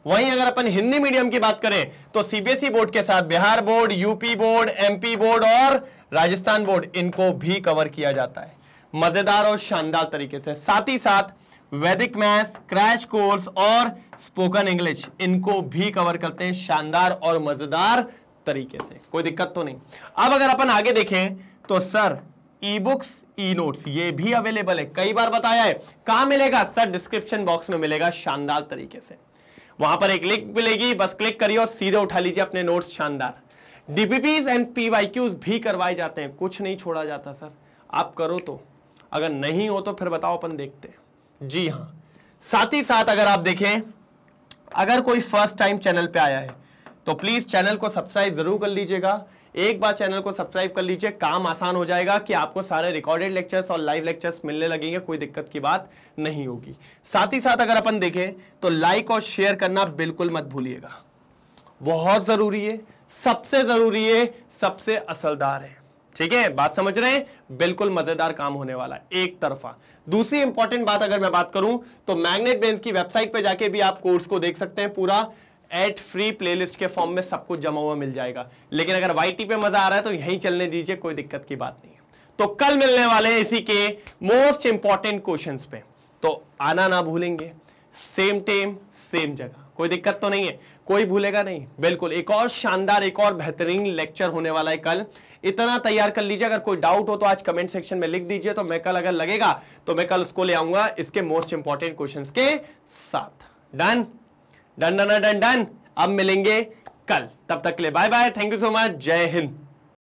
वहीं अगर अपन हिंदी मीडियम की बात करें तो सीबीएसई बोर्ड e के साथ Bihar board UP board MP board और राजस्थान बोर्ड इनको भी कवर किया जाता है मजेदार और शानदार तरीके से साथ ही साथ वैदिक मैथ क्रैश कोर्स और स्पोकन इंग्लिश इनको भी कवर करते हैं शानदार और मजेदार तरीके से कोई दिक्कत तो नहीं अब अगर अपन आगे देखें तो सर ई बुक्स ई नोट्स ये भी अवेलेबल है कई बार बताया है कहा मिलेगा सर डिस्क्रिप्शन बॉक्स में मिलेगा शानदार तरीके से वहां पर एक लिंक मिलेगी बस क्लिक करिए और सीधे उठा लीजिए अपने नोट्स शानदार डीपीपीज एंड पीवाईक्यूज भी करवाए जाते हैं कुछ नहीं छोड़ा जाता सर आप करो तो अगर नहीं हो तो फिर बताओ अपन देखते जी हाँ साथ ही साथ अगर आप देखें अगर कोई फर्स्ट टाइम चैनल पे आया है तो प्लीज़ चैनल को सब्सक्राइब ज़रूर कर लीजिएगा एक बार चैनल को सब्सक्राइब कर लीजिए काम आसान हो जाएगा कि आपको सारे रिकॉर्डेड लेक्चर्स और लाइव लेक्चर्स मिलने लगेंगे कोई दिक्कत की बात नहीं होगी साथ ही साथ अगर अपन देखें तो लाइक और शेयर करना बिल्कुल मत भूलिएगा बहुत ज़रूरी है सबसे ज़रूरी है सबसे असरदार है ठीक है बात समझ रहे हैं बिल्कुल मजेदार काम होने वाला है एक तरफा दूसरी इंपॉर्टेंट बात अगर मैं बात करूं तो मैग्नेट बेंस की वेबसाइट पर जाके भी आप कोर्स को देख सकते हैं पूरा एट फ्री प्लेलिस्ट के फॉर्म में सब कुछ जमा हुआ मिल जाएगा लेकिन अगर वाई पे मजा आ रहा है तो यहीं चलने दीजिए कोई दिक्कत की बात नहीं है तो कल मिलने वाले हैं इसी के मोस्ट इंपॉर्टेंट क्वेश्चंस पे तो आना ना भूलेंगे सेम टेम सेम जगह कोई दिक्कत तो नहीं है कोई भूलेगा नहीं बिल्कुल एक और शानदार एक और बेहतरीन लेक्चर होने वाला है कल इतना तैयार कर लीजिए अगर कोई डाउट हो तो आज कमेंट सेक्शन में लिख दीजिए तो मैं कल अगर लगेगा तो मैं कल उसको ले आऊंगा इसके मोस्ट इंपॉर्टेंट क्वेश्चन के साथ done done done done done अब मिलेंगे कल तब तक के लिए bye bye thank you so much जय हिंद